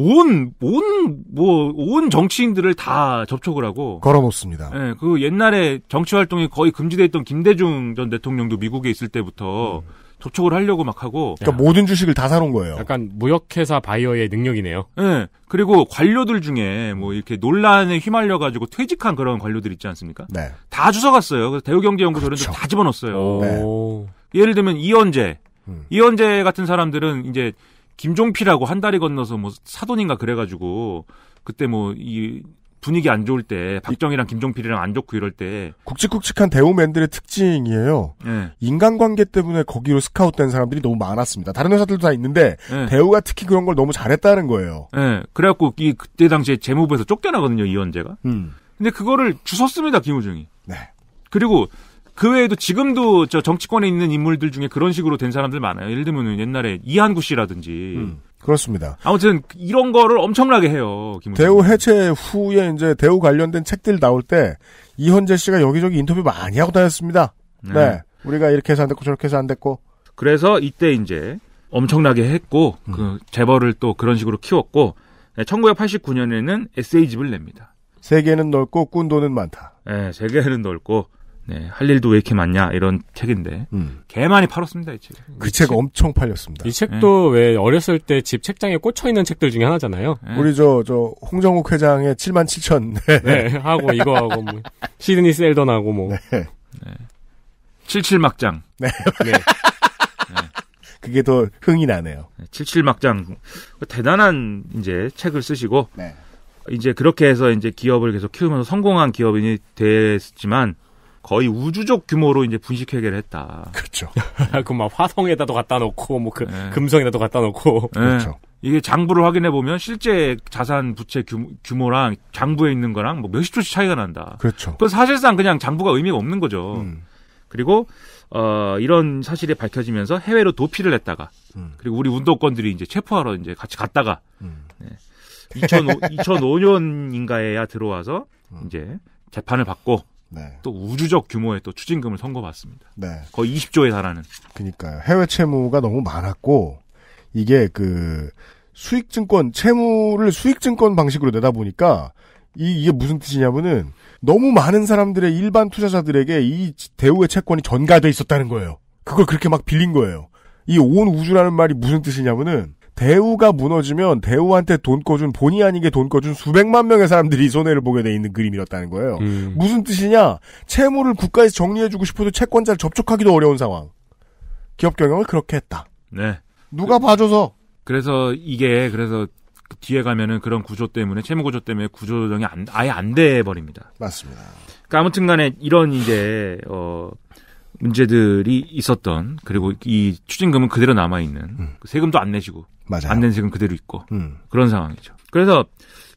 온, 온, 뭐, 온 정치인들을 다 접촉을 하고. 걸어놓습니다. 예, 그 옛날에 정치 활동이 거의 금지되어 있던 김대중 전 대통령도 미국에 있을 때부터 음. 접촉을 하려고 막 하고. 그러니까 모든 주식을 다 사놓은 거예요. 약간 무역회사 바이어의 능력이네요. 예. 그리고 관료들 중에 뭐 이렇게 논란에 휘말려 가지고 퇴직한 그런 관료들 있지 않습니까? 네. 다 주워갔어요. 그래서 대우경제연구소 그렇죠. 다 집어넣었어요. 네. 예를 들면 이현재. 음. 이현재 같은 사람들은 이제 김종필하고 한 다리 건너서 뭐 사돈인가 그래가지고 그때 뭐 이 분위기 안 좋을 때 박정희랑 김종필이랑 안 좋고 이럴 때 굵직굵직한 대우맨들의 특징이에요. 네. 인간관계 때문에 거기로 스카웃된 사람들이 너무 많았습니다. 다른 회사들도 다 있는데 네. 대우가 특히 그런 걸 너무 잘했다는 거예요. 네. 그래갖고 이 그때 당시에 재무부에서 쫓겨나거든요 이원재가. 음. 근데 그거를 주웠습니다 김우중이. 네. 그리고 그 외에도 지금도 저 정치권에 있는 인물들 중에 그런 식으로 된 사람들 많아요. 예를 들면 옛날에 이한구 씨라든지. 음, 그렇습니다. 아무튼 이런 거를 엄청나게 해요. 김우진. 대우 해체 후에 이제 대우 관련된 책들 나올 때 이현재 씨가 여기저기 인터뷰 많이 하고 다녔습니다. 네. 네. 우리가 이렇게 해서 안 됐고 저렇게 해서 안 됐고. 그래서 이때 이제 엄청나게 했고 음. 그 재벌을 또 그런 식으로 키웠고 1989년에는 에세이집을 냅니다. 세계는 넓고 꾼돈은 많다. 네, 세계는 넓고 네, 할 일도 왜 이렇게 많냐 이런 책인데 음. 개 많이 팔았습니다 이 책. 그책 책. 엄청 팔렸습니다. 이 책도 네. 왜 어렸을 때 집 책장에 꽂혀 있는 책들 중에 하나잖아요. 네. 우리 저 저 홍정욱 회장의 7만 7천 *laughs* 네. 하고 이거 하고 뭐 시드니 셀던하고 뭐 네. 네. 77막장. 네. 그게 더 흥이 나네요. 77막장 대단한 이제 책을 쓰시고 이제 그렇게 해서 이제 기업을 계속 키우면서 성공한 기업인이 됐지만 거의 우주적 규모로 이제 분식 회계를 했다. 그렇죠. *laughs* 그 막 화성에다도 갖다 놓고 뭐 그, 네. 금성에다도 갖다 놓고. 네. 그렇죠. 이게 장부를 확인해 보면 실제 자산 부채 규모, 랑 장부에 있는 거랑 뭐 몇십 조씩 차이가 난다. 그렇죠. 그 사실상 그냥 장부가 의미가 없는 거죠. 음. 그리고 어 이런 사실이 밝혀지면서 해외로 도피를 했다가 음. 그리고 우리 운동권들이 이제 체포하러 이제 같이 갔다가 음. 네. 2005, 2005년인가에야 들어와서 음. 이제 재판을 받고 네. 또 우주적 규모의 또 추징금을 선거받습니다 네. 거의 20조에 달하는. 그니까요. 해외 채무가 너무 많았고 이게 그 수익증권 채무를 수익증권 방식으로 내다 보니까 이, 이게 무슨 뜻이냐면은 너무 많은 사람들의 일반 투자자들에게 이 대우의 채권이 전가돼 있었다는 거예요. 그걸 그렇게 막 빌린 거예요. 이 온 우주라는 말이 무슨 뜻이냐면은 대우가 무너지면 대우한테 돈 꺼준 본의 아니게 돈 꺼준 수백만 명의 사람들이 손해를 보게 돼 있는 그림이었다는 거예요. 음. 무슨 뜻이냐? 채무를 국가에서 정리해주고 싶어도 채권자를 접촉하기도 어려운 상황. 기업 경영을 그렇게 했다. 네. 누가 그, 봐줘서? 그래서 이게 그래서 뒤에 가면은 그런 구조 때문에 채무 구조 때문에 구조조정이 안, 아예 안 돼 버립니다. 맞습니다. 그러니까 아무튼간에 이런 이제 어. 문제들이 있었던 그리고 이 추징금은 그대로 남아 있는 음. 그 세금도 안 내시고 안 낸 세금 그대로 있고 음. 그런 상황이죠. 그래서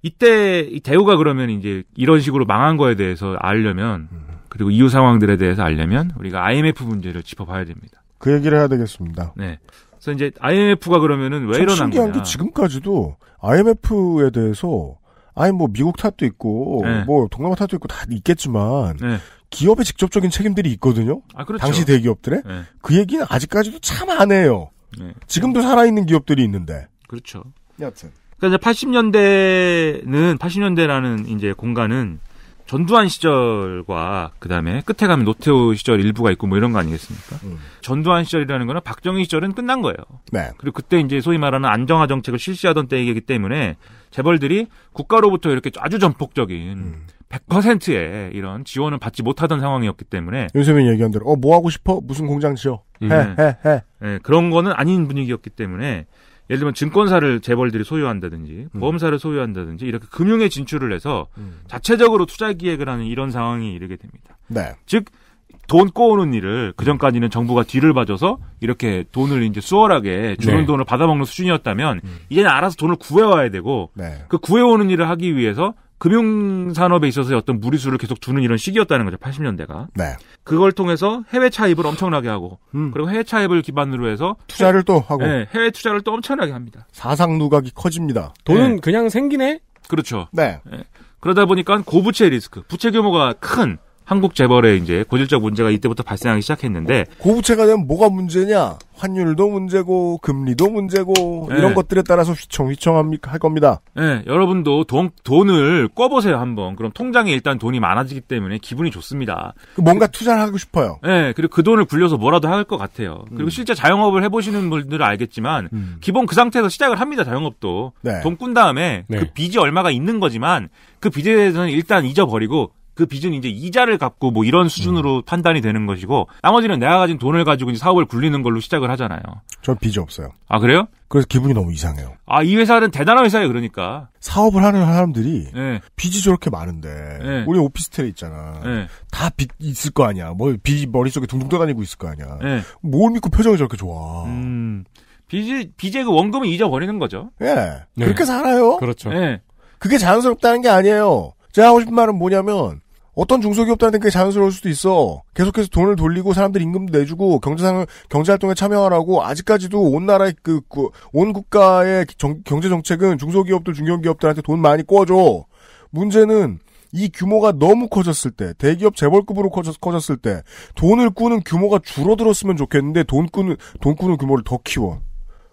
이때 대우가 그러면 이제 이런 식으로 망한 거에 대해서 알려면 음. 그리고 이후 상황들에 대해서 알려면 우리가 IMF 문제를 짚어봐야 됩니다. 그 얘기를 해야 되겠습니다. 네. 그래서 이제 IMF가 그러면은 왜 이러나 신기한 냐게 지금까지도 IMF에 대해서 아니 뭐 미국 탓도 있고 네. 뭐 동남아 탓도 있고 다 있겠지만 네. 기업의 직접적인 책임들이 있거든요. 아, 그렇죠. 당시 대기업들의 네. 그 얘기는 아직까지도 참 안 해요. 네. 지금도 살아있는 기업들이 있는데. 그렇죠. 여튼. 그러니까 80년대는 80년대라는 이제 공간은 전두환 시절과 그다음에 끝에 가면 노태우 시절 일부가 있고 뭐 이런 거 아니겠습니까? 음. 전두환 시절이라는 거는 박정희 시절은 끝난 거예요. 네. 그리고 그때 이제 소위 말하는 안정화 정책을 실시하던 때이기 때문에 재벌들이 국가로부터 이렇게 아주 전폭적인 음. 100%의 이런 지원을 받지 못하던 상황이었기 때문에 요셉이 얘기한 대로 어 뭐 하고 싶어 무슨 공장 지어 해해해 음. 해, 해. 네, 그런 거는 아닌 분위기였기 때문에 예를 들면 증권사를 재벌들이 소유한다든지 음. 보험사를 소유한다든지 이렇게 금융에 진출을 해서 음. 자체적으로 투자 기획을 하는 이런 상황이 이르게 됩니다. 네. 즉돈 꼬우는 일을 그 전까지는 정부가 뒤를 봐줘서 이렇게 돈을 이제 수월하게 주는 네. 돈을 받아먹는 수준이었다면 음. 이제는 알아서 돈을 구해와야 되고 네. 그 구해오는 일을 하기 위해서 금융 산업에 있어서 어떤 무리수를 계속 주는 이런 시기였다는 거죠. 80년대가. 네. 그걸 통해서 해외 차입을 엄청나게 하고 음. 그리고 해외 차입을 기반으로 해서 투자를 해, 또 하고 네, 해외 투자를 또 엄청나게 합니다. 사상 누각이 커집니다. 돈은 네. 그냥 생기네. 그렇죠. 네. 네. 그러다 보니까 고부채 리스크, 부채 규모가 큰 한국 재벌의 이제 고질적 문제가 이때부터 발생하기 시작했는데 고부채가 되면 뭐가 문제냐? 환율도 문제고 금리도 문제고 네. 이런 것들에 따라서 휘청휘청합니까 할 겁니다. 네, 여러분도 돈 돈을 꿔보세요 한번. 그럼 통장에 일단 돈이 많아지기 때문에 기분이 좋습니다. 그 뭔가 투자를 하고 싶어요. 네, 그리고 그 돈을 굴려서 뭐라도 할 것 같아요. 음. 그리고 음. 실제 자영업을 해보시는 분들은 알겠지만 음. 기본 그 상태에서 시작을 합니다 자영업도 네. 돈꾼 다음에 네. 그 빚이 얼마가 있는 거지만 그 빚에 대해서는 일단 잊어버리고 그 빚은 이제 이자를 갚고 뭐 이런 수준으로 음. 판단이 되는 것이고 나머지는 내가 가진 돈을 가지고 이제 사업을 굴리는 걸로 시작을 하잖아요. 전 빚이 없어요. 아 그래요? 그래서 기분이 너무 이상해요. 아 이 회사는 대단한 회사예요, 그러니까. 사업을 하는 사람들이 네. 빚이 저렇게 많은데 네. 우리 오피스텔에 있잖아. 네. 다빚 있을 거 아니야. 뭐 빚이 머릿속에 둥둥 떠다니고 있을 거 아니야. 네. 뭘 믿고 표정이 저렇게 좋아. 음. 빚이 빚의 그 원금을 잊어버리는 거죠. 예. 네. 그렇게 살아요. 그렇죠. 예. 그게 자연스럽다는 게 아니에요. 제가 하고 싶은 말은 뭐냐면 어떤 중소기업들한테 그게 자연스러울 수도 있어. 계속해서 돈을 돌리고 사람들 임금도 내주고 경제상 경제 활동에 참여하라고 아직까지도 온 나라의 그온 국가의 경제 정책은 중소기업들 중견기업들한테 돈 많이 꼬아줘. 문제는 이 규모가 너무 커졌을 때 대기업 재벌급으로 커졌, 을때 돈을 꾸는 규모가 줄어들었으면 좋겠는데 돈 꾸는 돈 꾸는 규모를 더 키워.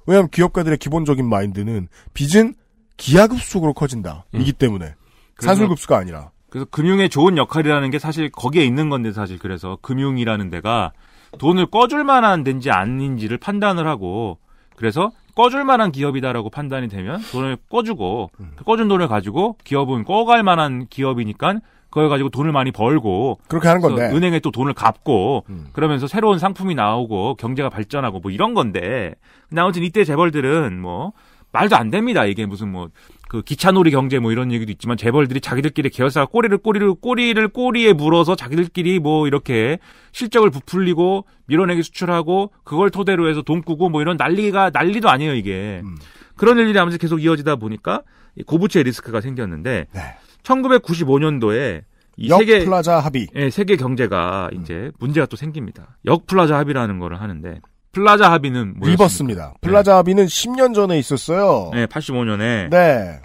왜냐하면 기업가들의 기본적인 마인드는 빚은 기하급수적으로 커진다. 이기 음. 때문에 산술급수가 아니라. 그래서 금융의 좋은 역할이라는 게 사실 거기에 있는 건데 사실 그래서 금융이라는 데가 돈을 꺼줄 만한 데인지 아닌지를 판단을 하고 그래서 꺼줄 만한 기업이다라고 판단이 되면 돈을 꺼주고 음. 꺼준 돈을 가지고 기업은 꺼갈 만한 기업이니까 그걸 가지고 돈을 많이 벌고 그렇게 하는 건데 은행에 또 돈을 갚고 음. 그러면서 새로운 상품이 나오고 경제가 발전하고 뭐 이런 건데 근데 아무튼 이때 재벌들은 뭐 말도 안 됩니다 이게 무슨 뭐그 기차놀이 경제 뭐 이런 얘기도 있지만 재벌들이 자기들끼리 계열사가 꼬리를 꼬리를 꼬리를 꼬리에 물어서 자기들끼리 뭐 이렇게 실적을 부풀리고 밀어내기 수출하고 그걸 토대로 해서 돈 꾸고 뭐 이런 난리가 난리도 아니에요 이게 음. 그런 일들이 하면서 계속 이어지다 보니까 고부채 리스크가 생겼는데 네. 1995년도에 이 세계 플라자 합의 예, 세계 경제가 이제 음. 문제가 또 생깁니다. 역 플라자 합의라는 거를 하는데 플라자 합의는 뭐였습니까? 리버스입니다. 네. 플라자 네. 합의는 10년 전에 있었어요. 네, 85년에. 네.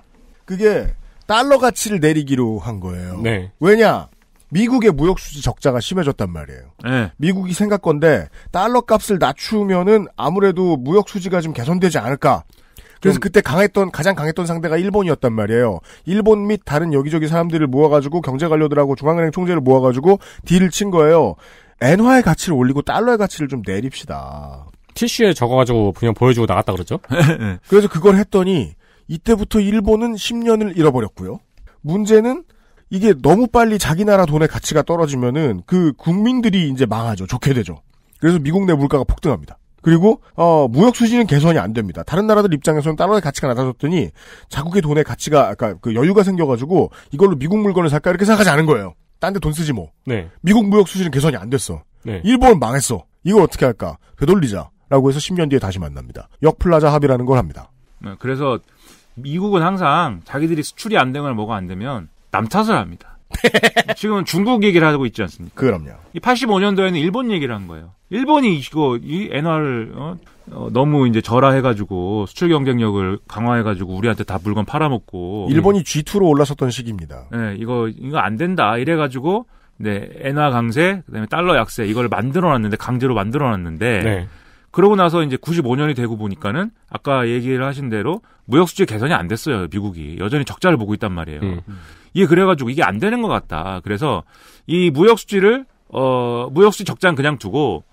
그게 달러 가치를 내리기로 한 거예요. 네. 왜냐? 미국의 무역 수지 적자가 심해졌단 말이에요. 네. 미국이 생각건데 달러 값을 낮추면은 아무래도 무역 수지가 좀 개선되지 않을까. 그래서 그때 강했던 가장 강했던 상대가 일본이었단 말이에요. 일본 및 다른 여기저기 사람들을 모아가지고 경제관료들하고 중앙은행 총재를 모아가지고 딜을 친 거예요. 엔화의 가치를 올리고 달러의 가치를 좀 내립시다. 티슈에 적어가지고 그냥 보여주고 나갔다 그랬죠? *laughs* 그래서 그걸 했더니 이때부터 일본은 10년을 잃어버렸고요. 문제는 이게 너무 빨리 자기 나라 돈의 가치가 떨어지면은 그 국민들이 이제 망하죠. 좋게 되죠. 그래서 미국 내 물가가 폭등합니다. 그리고 어, 무역 수지는 개선이 안 됩니다. 다른 나라들 입장에서는 달러의 가치가 낮아졌더니 자국의 돈의 가치가 아까 그러니까 그 여유가 생겨가지고 이걸로 미국 물건을 살까 이렇게 생각하지 않은 거예요. 딴데돈 쓰지 뭐. 네. 미국 무역 수준는 개선이 안 됐어. 네. 일본은 망했어. 이걸 어떻게 할까? 되돌리자. 라고 해서 10년 뒤에 다시 만납니다. 역플라자 합의라는 걸 합니다. 네, 그래서 미국은 항상 자기들이 수출이 안 되거나 뭐가 안 되면 남 탓을 합니다. *laughs* 지금은 중국 얘기를 하고 있지 않습니까? 그럼요. 85년도에는 일본 얘기를 한 거예요. 일본이 이거 이 엔화를 어, 어, 너무 이제 절하해가지고 수출 경쟁력을 강화해가지고 우리한테 다 물건 팔아먹고 일본이 G2로 올라섰던 시기입니다. 네, 이거 이거 안 된다 이래가지고 네 엔화 강세 그다음에 달러 약세 이걸 만들어놨는데 강제로 만들어놨는데 네. 그러고 나서 이제 95년이 되고 보니까는 아까 얘기를 하신 대로 무역 수지 개선이 안 됐어요. 미국이 여전히 적자를 보고 있단 말이에요. 음. 이게 그래가지고 이게 안 되는 것 같다. 그래서 이 무역 수지를 어 무역 수지 적자는 그냥 두고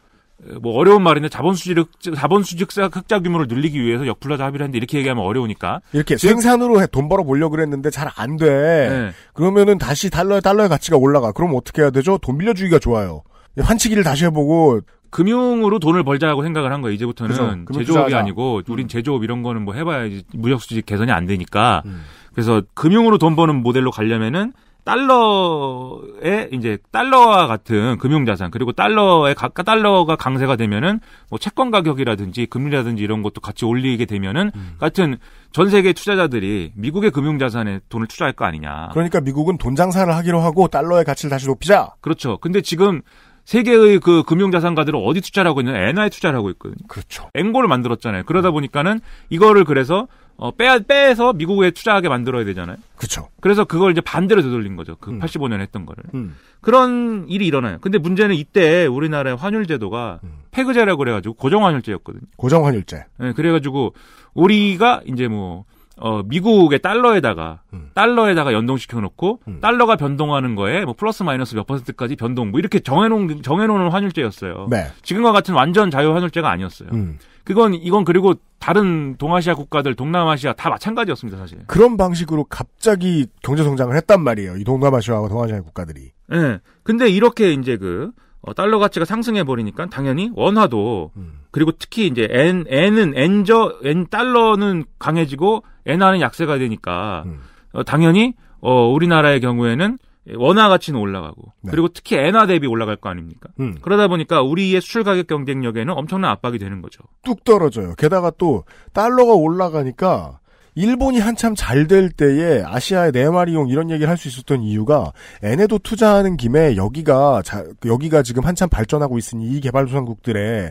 뭐 어려운 말인데 자본 수지를 자본 수지 흑자 규모를 늘리기 위해서 역플라자 합의를 했는데 이렇게 얘기하면 어려우니까 이렇게 지 생산으로 돈 벌어 보려 그랬는데 잘 안 돼. 네. 그러면은 다시 달러의 달러의 가치가 올라가. 그럼 어떻게 해야 되죠? 돈 빌려주기가 좋아요. 환치기를 다시 해보고 금융으로 돈을 벌자고 생각을 한 거예요. 이제부터는 그쵸, 제조업이 아니고 음. 우린 제조업 이런 거는 뭐 해봐야 지 무역수지 개선이 안 되니까 음. 그래서 금융으로 돈 버는 모델로 가려면은 달러에 이제 달러와 같은 금융 자산 그리고 달러에 가, 달러가 강세가 되면은 뭐 채권 가격이라든지 금리라든지 이런 것도 같이 올리게 되면은 음. 같은 전 세계 투자자들이 미국의 금융 자산에 돈을 투자할 거 아니냐. 그러니까 미국은 돈 장사를 하기로 하고 달러의 가치를 다시 높이자. 그렇죠. 근데 지금 세계의 그금융자산가들을 어디 투자를 하고 있는 엔화에 투자를 하고 있거든요. 그렇죠. 앵고를 만들었잖아요. 그러다 음. 보니까는 이거를 그래서 어, 빼, 빼서 미국에 투자하게 만들어야 되잖아요. 그죠 그래서 그걸 이제 반대로 되돌린 거죠. 그 음. 85년 에 했던 거를. 음. 그런 일이 일어나요. 근데 문제는 이때 우리나라의 환율 제도가 음. 페그제라고 그래 가지고 고정 환율제였거든요. 고정 환율제. 네, 그래 가지고 우리가 이제 뭐 어, 미국의 달러에다가 음. 달러에다가 연동시켜 놓고 음. 달러가 변동하는 거에 뭐 플러스 마이너스 몇 퍼센트까지 변동 뭐 이렇게 정해 놓은 정해 놓는 환율제였어요. 네. 지금과 같은 완전 자유 환율제가 아니었어요. 음. 그건 이건 그리고 다른 동아시아 국가들 동남아시아 다 마찬가지였습니다, 사실. 그런 방식으로 갑자기 경제 성장을 했단 말이에요. 이 동남아시아와 동아시아 국가들이. 네. 근데 이렇게 이제 그 어, 달러 가치가 상승해 버리니까 당연히 원화도 음. 그리고 특히 이제 엔 엔은 엔저 엔 달러는 강해지고 엔화는 약세가 되니까 음. 어, 당연히 어, 우리나라의 경우에는 원화 가치는 올라가고 네. 그리고 특히 엔화 대비 올라갈 거 아닙니까? 음. 그러다 보니까 우리의 수출 가격 경쟁력에는 엄청난 압박이 되는 거죠. 뚝 떨어져요. 게다가 또 달러가 올라가니까 일본이 한참 잘 될 때에 아시아의 네마리용 이런 얘기를 할 수 있었던 이유가 얘네도 투자하는 김에 여기가 자, 여기가 지금 한참 발전하고 있으니 이 개발도상국들의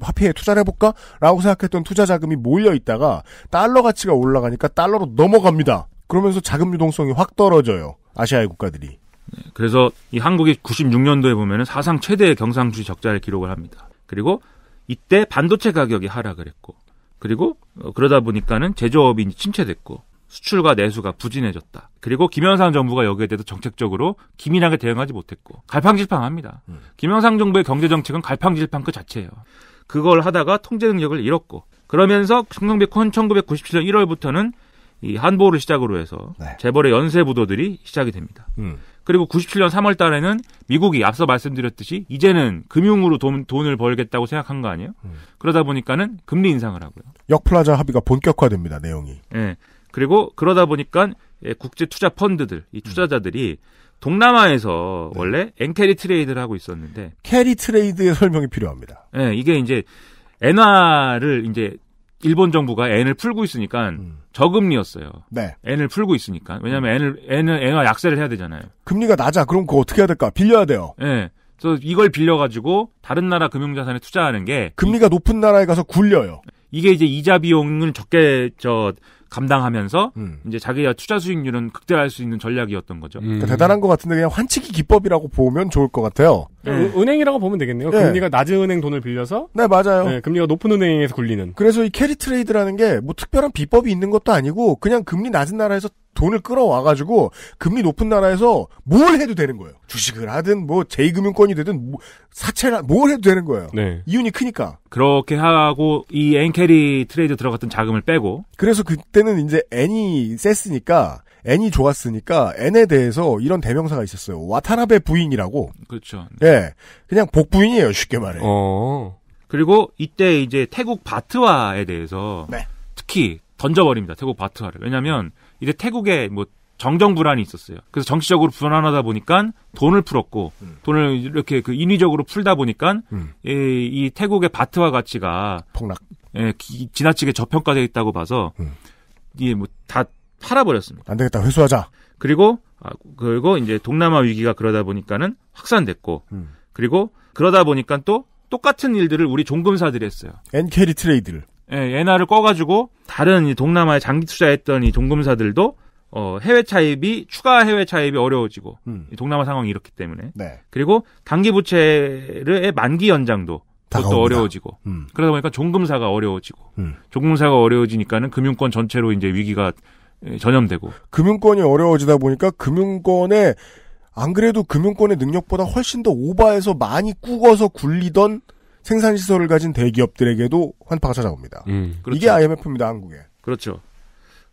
화폐에 투자를 해볼까? 라고 생각했던 투자 자금이 몰려 있다가 달러 가치가 올라가니까 달러로 넘어갑니다. 그러면서 자금 유동성이 확 떨어져요. 아시아의 국가들이. 네, 그래서 이 한국이 96년도에 보면 사상 최대의 경상주의 적자를 기록을 합니다. 그리고 이때 반도체 가격이 하락을 했고 그리고 어, 그러다 보니까는 제조업이 침체됐고 수출과 내수가 부진해졌다. 그리고 김영삼 정부가 여기에 대해서 정책적으로 기민하게 대응하지 못했고 갈팡질팡합니다. 음. 김영삼 정부의 경제 정책은 갈팡질팡 그 자체예요. 그걸 하다가 통제 능력을 잃었고 그러면서 1997년 1월부터는 이 한보를 시작으로 해서 네. 재벌의 연쇄 부도들이 시작이 됩니다. 음. 그리고 97년 3월 달에는 미국이 앞서 말씀드렸듯이 이제는 금융으로 돈, 을 벌겠다고 생각한 거 아니에요? 음. 그러다 보니까는 금리 인상을 하고요. 역플라자 합의가 본격화됩니다. 내용이. 예. 그리고 그러다 보니까 예, 국제 투자 펀드들, 이 투자자들이 음. 동남아에서 네. 원래 엔캐리 트레이드를 하고 있었는데 캐리 트레이드의 설명이 필요합니다. 예, 이게 이제 엔화를 이제 일본 정부가 엔을 풀고 있으니까 음. 저금리였어요. 네. 엔을 풀고 있으니까. 왜냐하면 엔을 엔은 엔화 약세를 해야 되잖아요. 금리가 낮아. 그럼 그거 어떻게 해야 될까? 빌려야 돼요. 예. 네. 그래서 이걸 빌려가지고 다른 나라 금융자산에 투자하는 게 금리가 이, 높은 나라에 가서 굴려요. 이게 이제 이자 비용을 적게 저 감당하면서 음. 이제 자기가 투자 수익률은 극대화할 수 있는 전략이었던 거죠. 그러니까 음. 그러니까 대단한 것 같은데 그냥 환치기 기법이라고 보면 좋을 것 같아요. 네. 음. 은행이라고 보면 되겠네요. 네. 금리가 낮은 은행 돈을 빌려서 네 맞아요. 네, 금리가 높은 은행에서 굴리는. 그래서 이 캐리 트레이드라는 게 뭐 특별한 비법이 있는 것도 아니고 그냥 금리 낮은 나라에서 돈을 끌어와가지고 금리 높은 나라에서 뭘 해도 되는 거예요. 주식을 하든 뭐 제2금융권이 되든 뭐 사채를 뭘 해도 되는 거예요. 네. 이윤이 크니까. 그렇게 하고 이 엔캐리 트레이드 들어갔던 자금을 빼고. 그래서 그때는 이제 N이 셌으니까 N이 좋았으니까 N에 대해서 이런 대명사가 있었어요. 와타나베 부인이라고. 그렇죠. 네. 그냥 복부인이에요. 쉽게 말해. 어. 그리고 이때 이제 태국 바트화에 대해서 네. 특히 던져버립니다. 태국 바트화를. 왜냐하면 이제 태국에 뭐 정정 불안이 있었어요. 그래서 정치적으로 불안하다 보니까 돈을 풀었고 음. 돈을 이렇게 그 인위적으로 풀다 보니까 음. 이, 이, 태국의 바트와 가치가 폭락, 예, 기, 지나치게 저평가되어 있다고 봐서 음. 이게 뭐 다 팔아버렸습니다. 안 되겠다 회수하자. 그리고 아, 그리고 이제 동남아 위기가 그러다 보니까는 확산됐고 음. 그리고 그러다 보니까 또 똑같은 일들을 우리 종금사들이 했어요. 엔캐리 트레이드를. 예, 엔화를 꺼가지고 다른 이 동남아에 장기 투자했던 이 동금사들도 어, 해외 차입이 추가 해외 차입이 어려워지고 음. 동남아 상황이 이렇기 때문에 네. 그리고 단기 부채의 만기 연장도 그것도 어려워지고 음. 그러다 보니까 종금사가 어려워지고 음. 종금사가 어려워지니까는 금융권 전체로 이제 위기가 예, 전염되고 금융권이 어려워지다 보니까 금융권에 안 그래도 금융권의 능력보다 훨씬 더 오바해서 많이 꾸어서 굴리던 생산 시설을 가진 대기업들에게도 환파가 찾아옵니다. 음, 그렇죠. 이게 IMF입니다, 한국에. 그렇죠.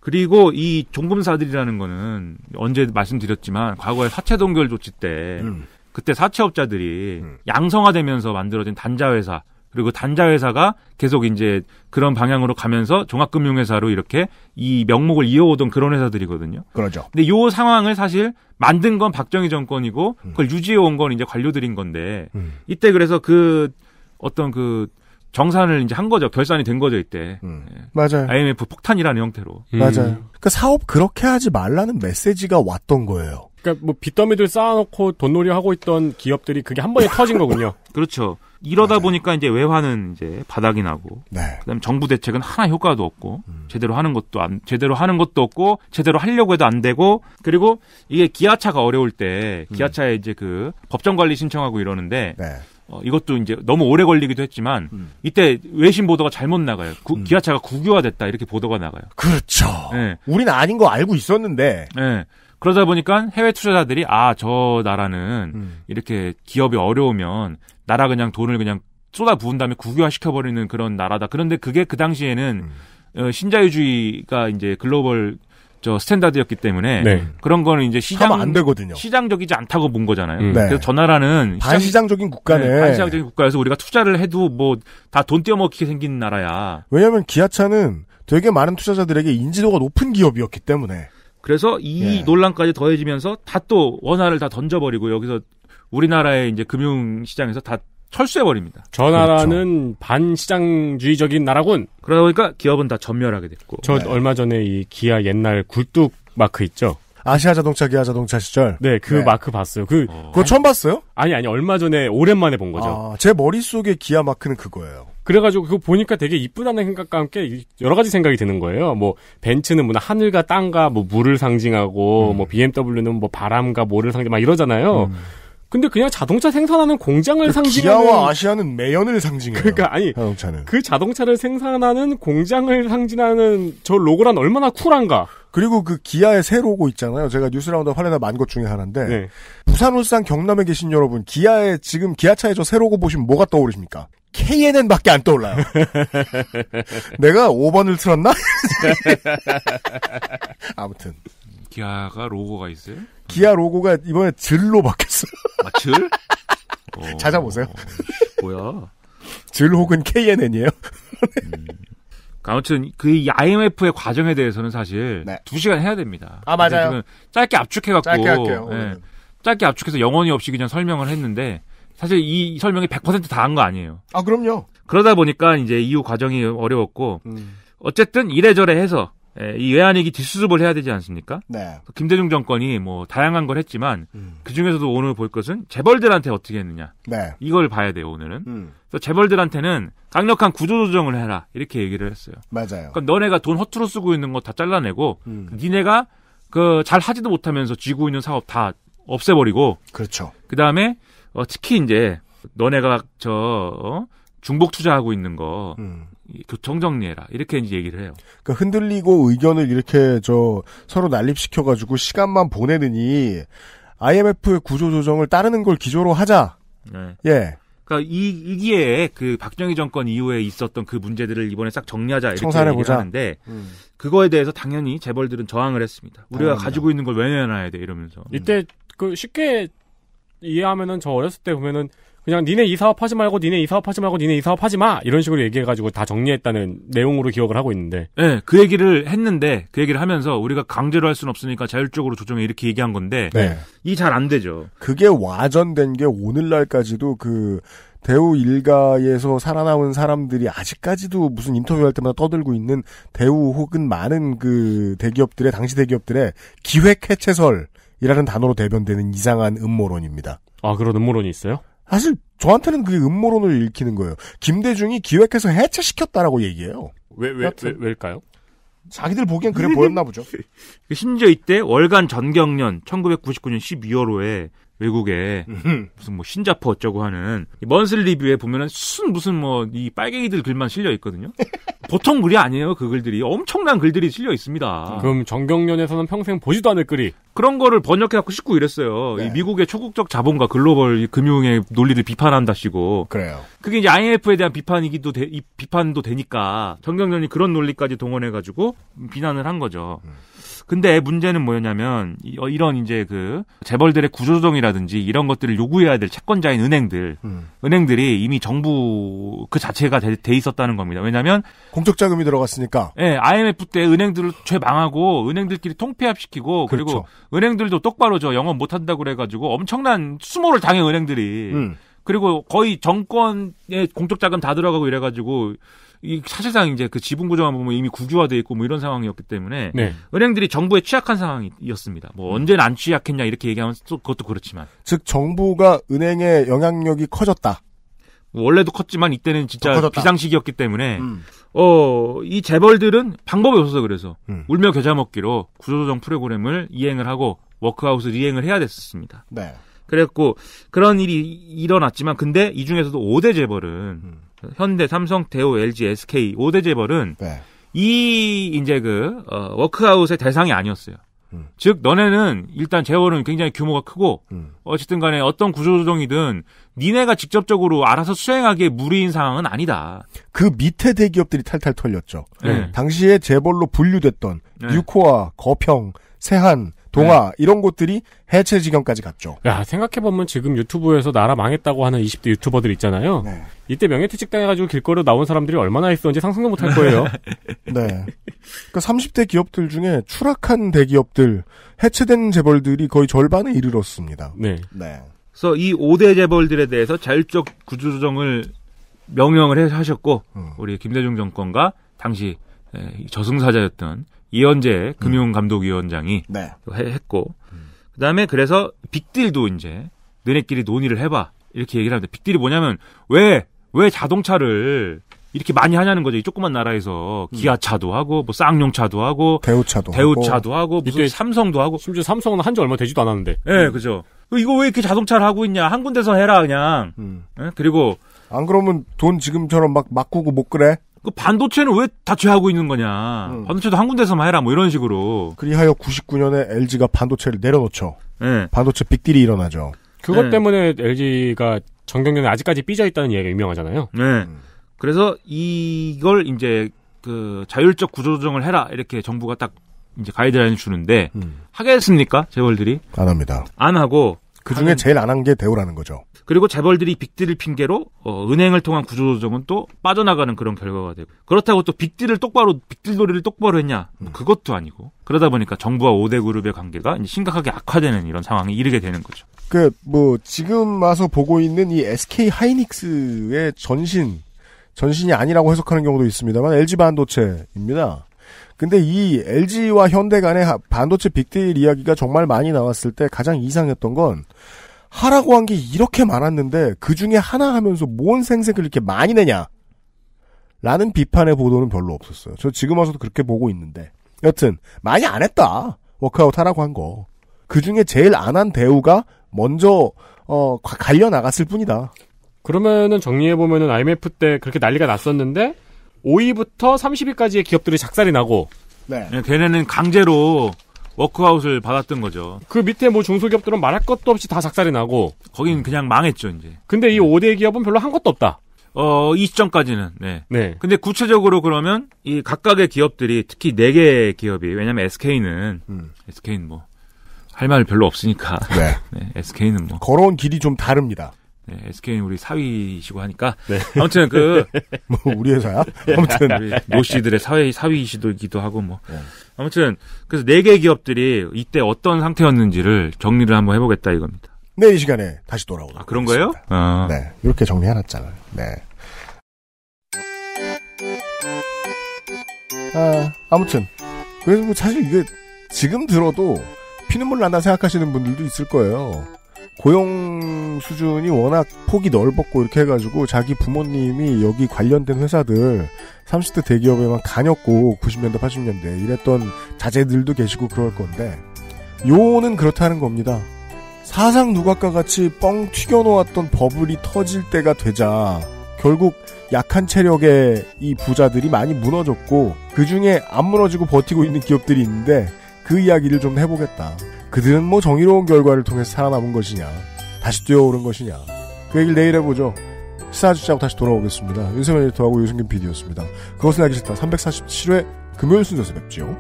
그리고 이 종금사들이라는 거는 언제 말씀드렸지만 과거에 사채 동결 조치 때 음. 그때 사채업자들이 음. 양성화되면서 만들어진 단자회사 그리고 단자회사가 계속 이제 그런 방향으로 가면서 종합금융회사로 이렇게 이 명목을 이어오던 그런 회사들이거든요. 그렇죠. 근데 요 상황을 사실 만든 건 박정희 정권이고 음. 그걸 음. 유지해온 건 이제 관료들인 건데 음. 이때 그래서 그 어떤 그 정산을 이제 한 거죠. 결산이 된 거죠, 이때. 음. 예. 맞아요. IMF 폭탄이라는 형태로. 음. 맞아요. 그러니까 사업 그렇게 하지 말라는 메시지가 왔던 거예요. 그러니까 뭐 빚더미들 쌓아놓고 돈놀이 하고 있던 기업들이 그게 한 번에 터진 거군요. *laughs* 그렇죠. 이러다 맞아요. 보니까 이제 외화는 이제 바닥이 나고, 네. 그다음 에 정부 대책은 하나 효과도 없고 음. 제대로 하는 것도 안 제대로 하는 것도 없고 제대로 하려고 해도 안 되고 그리고 이게 기아차가 어려울 때 음. 기아차에 이제 그 법정 관리 신청하고 이러는데 네. 어, 이것도 이제 너무 오래 걸리기도 했지만 음. 이때 외신 보도가 잘못 나가요. 구, 음. 기아차가 국유화됐다 이렇게 보도가 나가요. 그렇죠. 네. 우리는 아닌 거 알고 있었는데. 네. 그러다 보니까 해외 투자자들이 아저 나라는 음. 이렇게 기업이 어려우면 나라 그냥 돈을 그냥 쏟아 부은 다음에 국유화 시켜버리는 그런 나라다. 그런데 그게 그 당시에는 음. 어, 신자유주의가 이제 글로벌 저 스탠다드였기 때문에 네. 그런 거는 이제 시장 안 되거든요. 시장적이지 않다고 본 거잖아요. 음. 네. 그래서 전화라는 반시장적인 국가네. 네, 반시장적인 국가에서 우리가 투자를 해도 뭐 다 돈 떼어먹히게 생긴 나라야. 왜냐하면 기아차는 되게 많은 투자자들에게 인지도가 높은 기업이었기 때문에. 그래서 이 예. 논란까지 더해지면서 다 또 원화를 다 던져버리고 여기서 우리나라의 이제 금융 시장에서 다 철수해버립니다. 저 나라는 그렇죠. 반시장주의적인 나라군. 그러다 보니까 기업은 다 전멸하게 됐고. 저 네. 얼마 전에 이 기아 옛날 굴뚝 마크 있죠? 아시아 자동차, 기아 자동차 시절. 네, 그 네. 마크 봤어요. 그. 어. 그거 처음 봤어요? 아니, 아니, 얼마 전에 오랜만에 본 거죠. 아, 제 머릿속에 기아 마크는 그거예요. 그래가지고 그거 보니까 되게 이쁘다는 생각과 함께 여러 가지 생각이 드는 거예요. 뭐, 벤츠는 뭐, 하늘과 땅과 뭐, 물을 상징하고, 음. 뭐, BMW는 뭐, 바람과 모를 상징, 막 이러잖아요. 음. 근데 그냥 자동차 생산하는 공장을 그 상징하는 기아와 아시아는 매연을 상징해요. 그러니까 아니 자동차는. 그 자동차를 생산하는 공장을 상징하는 저 로고란 얼마나 쿨한가. 그리고 그 기아의 새 로고 있잖아요. 제가 뉴스라운드 화내다 만것 중에 하나인데 네. 부산 울산 경남에 계신 여러분 기아의 지금 기아차의 저 새 로고 보시면 뭐가 떠오르십니까? KNN밖에 안 떠올라요. *laughs* 내가 5번을 틀었나? *laughs* 아무튼 기아가 로고가 있어요? 기아 로고가 이번에 즐로 바뀌었어요. 아, 즐? *laughs* 어, 찾아보세요. 어, 뭐야? 즐 혹은 KNN이에요. 음. 아무튼 그 IMF의 과정에 대해서는 사실 네. 2시간 해야 됩니다. 아 맞아요. 짧게 압축해갖고 짧게 할게요. 예, 짧게 압축해서 영원히 없이 그냥 설명을 했는데 사실 이 설명이 100%다 한 거 아니에요. 아 그럼요. 그러다 보니까 이제 이후 과정이 어려웠고 음. 어쨌든 이래저래 해서 예, 이 외환위기 뒷수습을 해야 되지 않습니까? 네. 김대중 정권이 뭐 다양한 걸 했지만 음. 그 중에서도 오늘 볼 것은 재벌들한테 어떻게 했느냐. 네. 이걸 봐야 돼요 오늘은. 음. 그래서 재벌들한테는 강력한 구조조정을 해라 이렇게 얘기를 했어요. 맞아요. 그러니까 너네가 돈 허투루 쓰고 있는 거 다 잘라내고 음. 그 니네가 그 잘 하지도 못하면서 쥐고 있는 사업 다 없애버리고. 그렇죠. 그 다음에 어, 특히 이제 너네가 저 어? 중복 투자하고 있는 거 음. 교정 그 정리해라 이렇게 이제 얘기를 해요. 그러니까 흔들리고 의견을 이렇게 저 서로 난립시켜가지고 시간만 보내느니 IMF의 구조조정을 따르는 걸 기조로 하자. 네. 예. 그러니까 이, 이기에그 박정희 정권 이후에 있었던 그 문제들을 이번에 싹 정리하자 이렇게 얘기를 하는데 음. 그거에 대해서 당연히 재벌들은 저항을 했습니다. 우리가 당연합니다. 가지고 있는 걸 왜 내놔야 돼 이러면서. 이때 그 쉽게 이해하면은 저 어렸을 때 보면은 그냥 니네 이 사업 하지 말고 니네 이 사업 하지 말고 니네 이 사업 하지 마 이런 식으로 얘기해가지고 다 정리했다는 내용으로 기억을 하고 있는데 네, 그 얘기를 했는데 그 얘기를 하면서 우리가 강제로 할 수는 없으니까 자율적으로 조정해 이렇게 얘기한 건데 네. 이 잘 안 되죠 그게 와전된 게 오늘날까지도 그 대우 일가에서 살아남은 사람들이 아직까지도 무슨 인터뷰할 때마다 떠들고 있는 대우 혹은 많은 그 대기업들의 당시 대기업들의 기획 해체설이라는 단어로 대변되는 이상한 음모론입니다. 아 그런 음모론이 있어요? 사실 저한테는 그게 음모론을 읽히는 거예요. 김대중이 기획해서 해체시켰다라고 얘기해요. 왜, 왜, 왜, 왜일까요? 자기들 보기엔 그래 보였나 보죠. *laughs* 심지어 이때 월간 전경련 1999년 12월호에 외국에 음. 무슨 뭐 신자포 어쩌고 하는 먼슬 리뷰에 보면은 순 무슨 뭐 이 빨갱이들 글만 실려 있거든요. *laughs* 보통 글이 아니에요 그 글들이 엄청난 글들이 실려 있습니다. 그럼 정경련에서는 평생 보지도 않을 글이 그런 거를 번역해갖고 싶고 이랬어요. 네. 미국의 초국적 자본과 글로벌 금융의 논리를 비판한다시고 그래요. 그게 이제 IMF에 대한 비판이기도 되, 이 비판도 되니까 정경련이 그런 논리까지 동원해가지고 비난을 한 거죠. 음. 근데 문제는 뭐였냐면 어, 이런 이제 그 재벌들의 구조조정이라든지 이런 것들을 요구해야 될 채권자인 은행들, 음. 은행들이 이미 정부 그 자체가 돼, 돼 있었다는 겁니다. 왜냐하면 공적 자금이 들어갔으니까. 예, 네, IMF 때 은행들을 죄망하고 은행들끼리 통폐합시키고 그리고 그렇죠. 은행들도 똑바로 저 영업 못한다고 그래가지고 엄청난 수모를 당해 은행들이. 음. 그리고 거의 정권의 공적 자금 다 들어가고 이래가지고 이 사실상 이제 그 지분 구조만 보면 이미 국유화돼 있고 뭐 이런 상황이었기 때문에 네. 은행들이 정부에 취약한 상황이었습니다. 뭐 언제는 안 취약했냐 이렇게 얘기하면 또 그것도 그렇지만 즉 정부가 은행의 영향력이 커졌다. 뭐 원래도 컸지만 이때는 진짜 비상식이었기 때문에 음. 어이 재벌들은 방법이 없어서 그래서 음. 울며 겨자 먹기로 구조조정 프로그램을 이행을 하고 워크아웃을 이행을 해야 됐었습니다. 네. 그랬고 그런 일이 일어났지만 근데 이 중에서도 5대 재벌은 음. 현대, 삼성, 대우, LG, SK 5대 재벌은 네. 이 이제 그 어, 워크아웃의 대상이 아니었어요. 음. 즉 너네는 일단 재벌은 굉장히 규모가 크고 음. 어쨌든 간에 어떤 구조조정이든 니네가 직접적으로 알아서 수행하기에 무리인 상황은 아니다. 그 밑에 대기업들이 탈탈 털렸죠. 네. 당시에 재벌로 분류됐던 네. 유코아, 거평, 세한, 동화 네. 이런 곳들이 해체 지경까지 갔죠. 야 생각해보면 지금 유튜브에서 나라 망했다고 하는 20대 유튜버들 있잖아요. 네. 이때 명예퇴직 당해가지고 길거리로 나온 사람들이 얼마나 있었는지 상상도 못할 거예요. *laughs* 네. 그러니까 30대 기업들 중에 추락한 대기업들 해체된 재벌들이 거의 절반에 이르렀습니다. 네. 네. 그래서 이 5대 재벌들에 대해서 자율적 구조조정을 명령을 해서 하셨고 음. 우리 김대중 정권과 당시 저승사자였던 이현재 음. 금융감독위원장이 네. 했고 그다음에 그래서 빅딜도 이제 너네끼리 논의를 해봐 이렇게 얘기를 하는데 빅딜이 뭐냐면 왜왜 왜 자동차를 이렇게 많이 하냐는 거죠. 이 조그만 나라에서 음. 기아차도 하고 뭐 쌍용차도 하고 대우차도 대우차도 하고, 하고 무슨 삼성도 하고 심지어 삼성은 한 지 얼마 되지도 않았는데. 예, 네, 그죠. 그 이거 왜 이렇게 자동차를 하고 있냐? 한 군데서 해라 그냥. 음. 네? 그리고 안 그러면 돈 지금처럼 막막꾸고못 그래? 그 반도체는 왜다 죄하고 있는 거냐. 음. 반도체도 한 군데서만 해라. 뭐 이런 식으로. 그리하여 99년에 LG가 반도체를 내려놓죠. 네. 반도체 빅딜이 일어나죠. 그것 네. 때문에 LG가 전경련에 아직까지 삐져 있다는 얘기가 유명하잖아요. 네. 음. 그래서 이걸 이제 그 자율적 구조조정을 해라 이렇게 정부가 딱 이제 가이드라인을 주는데 음. 하겠습니까 재벌들이 안 합니다. 안 하고 그중에 제일 안 한 게 대우라는 거죠. 그리고 재벌들이 빅딜을 핑계로 어, 은행을 통한 구조조정은 또 빠져나가는 그런 결과가 되고 그렇다고 또 빅딜을 똑바로 빅딜 놀이를 똑바로 했냐 음. 그것도 아니고 그러다 보니까 정부와 5대 그룹의 관계가 심각하게 악화되는 이런 상황에 이르게 되는 거죠. 그 뭐 지금 와서 보고 있는 이 SK 하이닉스의 전신 전신이 아니라고 해석하는 경우도 있습니다만 LG 반도체입니다. 근데 이 LG와 현대 간의 반도체 빅딜 이야기가 정말 많이 나왔을 때 가장 이상했던 건 하라고 한 게 이렇게 많았는데 그 중에 하나 하면서 뭔 생색을 이렇게 많이 내냐? 라는 비판의 보도는 별로 없었어요. 저 지금 와서도 그렇게 보고 있는데. 여튼, 많이 안 했다. 워크아웃 하라고 한 거. 그 중에 제일 안 한 대우가 먼저, 어, 갈려 나갔을 뿐이다. 그러면은 정리해보면은 IMF 때 그렇게 난리가 났었는데, 5위부터 30위까지의 기업들이 작살이 나고 네. 네, 예, 걔네는 강제로 워크아웃을 받았던 거죠. 그 밑에 뭐 중소기업들은 말할 것도 없이 다 작살이 나고 거긴 그냥 망했죠 이제. 근데 이 5대 기업은 별로 한 것도 없다. 어, 이 시점까지는, 네. 네. 근데 구체적으로 그러면, 이 각각의 기업들이, 특히 4개의 기업이, 왜냐면 SK는, 음. SK는 뭐, 할 말 별로 없으니까. 네. *laughs* 네. SK는 뭐. 걸어온 길이 좀 다릅니다. 네, SK는 우리 사위이시고 하니까 네. 아무튼 그 뭐 *laughs* 우리 회사야 아무튼 우리 노씨들의 사회 사위이시기도 하고 뭐 네. 아무튼 그래서 네 개 기업들이 이때 어떤 상태였는지를 정리를 한번 해보겠다 이겁니다. 네, 이 시간에 다시 돌아오도록. 아, 그런 거예요? 아. 네, 이렇게 정리해놨잖아요. 네. 아, 아무튼 그래서 뭐 사실 이게 지금 들어도 피눈물 난다 생각하시는 분들도 있을 거예요. 고용 수준이 워낙 폭이 넓었고 이렇게 해가지고 자기 부모님이 여기 관련된 회사들 30대 대기업에만 가녔고 90년대 80년대 이랬던 자제들도 계시고 그럴 건데 요는 그렇다는 겁니다. 사상 누각과 같이 뻥 튀겨놓았던 버블이 터질 때가 되자 결국 약한 체력의 이 부자들이 많이 무너졌고 그 중에 안 무너지고 버티고 있는 기업들이 있는데 그 이야기를 좀 해보겠다. 그들은 뭐 정의로운 결과를 통해 살아남은 것이냐, 다시 뛰어오른 것이냐. 그 얘기를 내일 해보죠. 시사주시고 다시 돌아오겠습니다. 윤세민 에디터하고 유승균 PD였습니다. 그것은 알기 싫다. 347회 금요일 순서에서 뵙지요.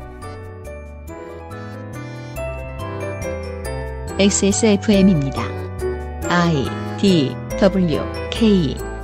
XSFM입니다. I D W K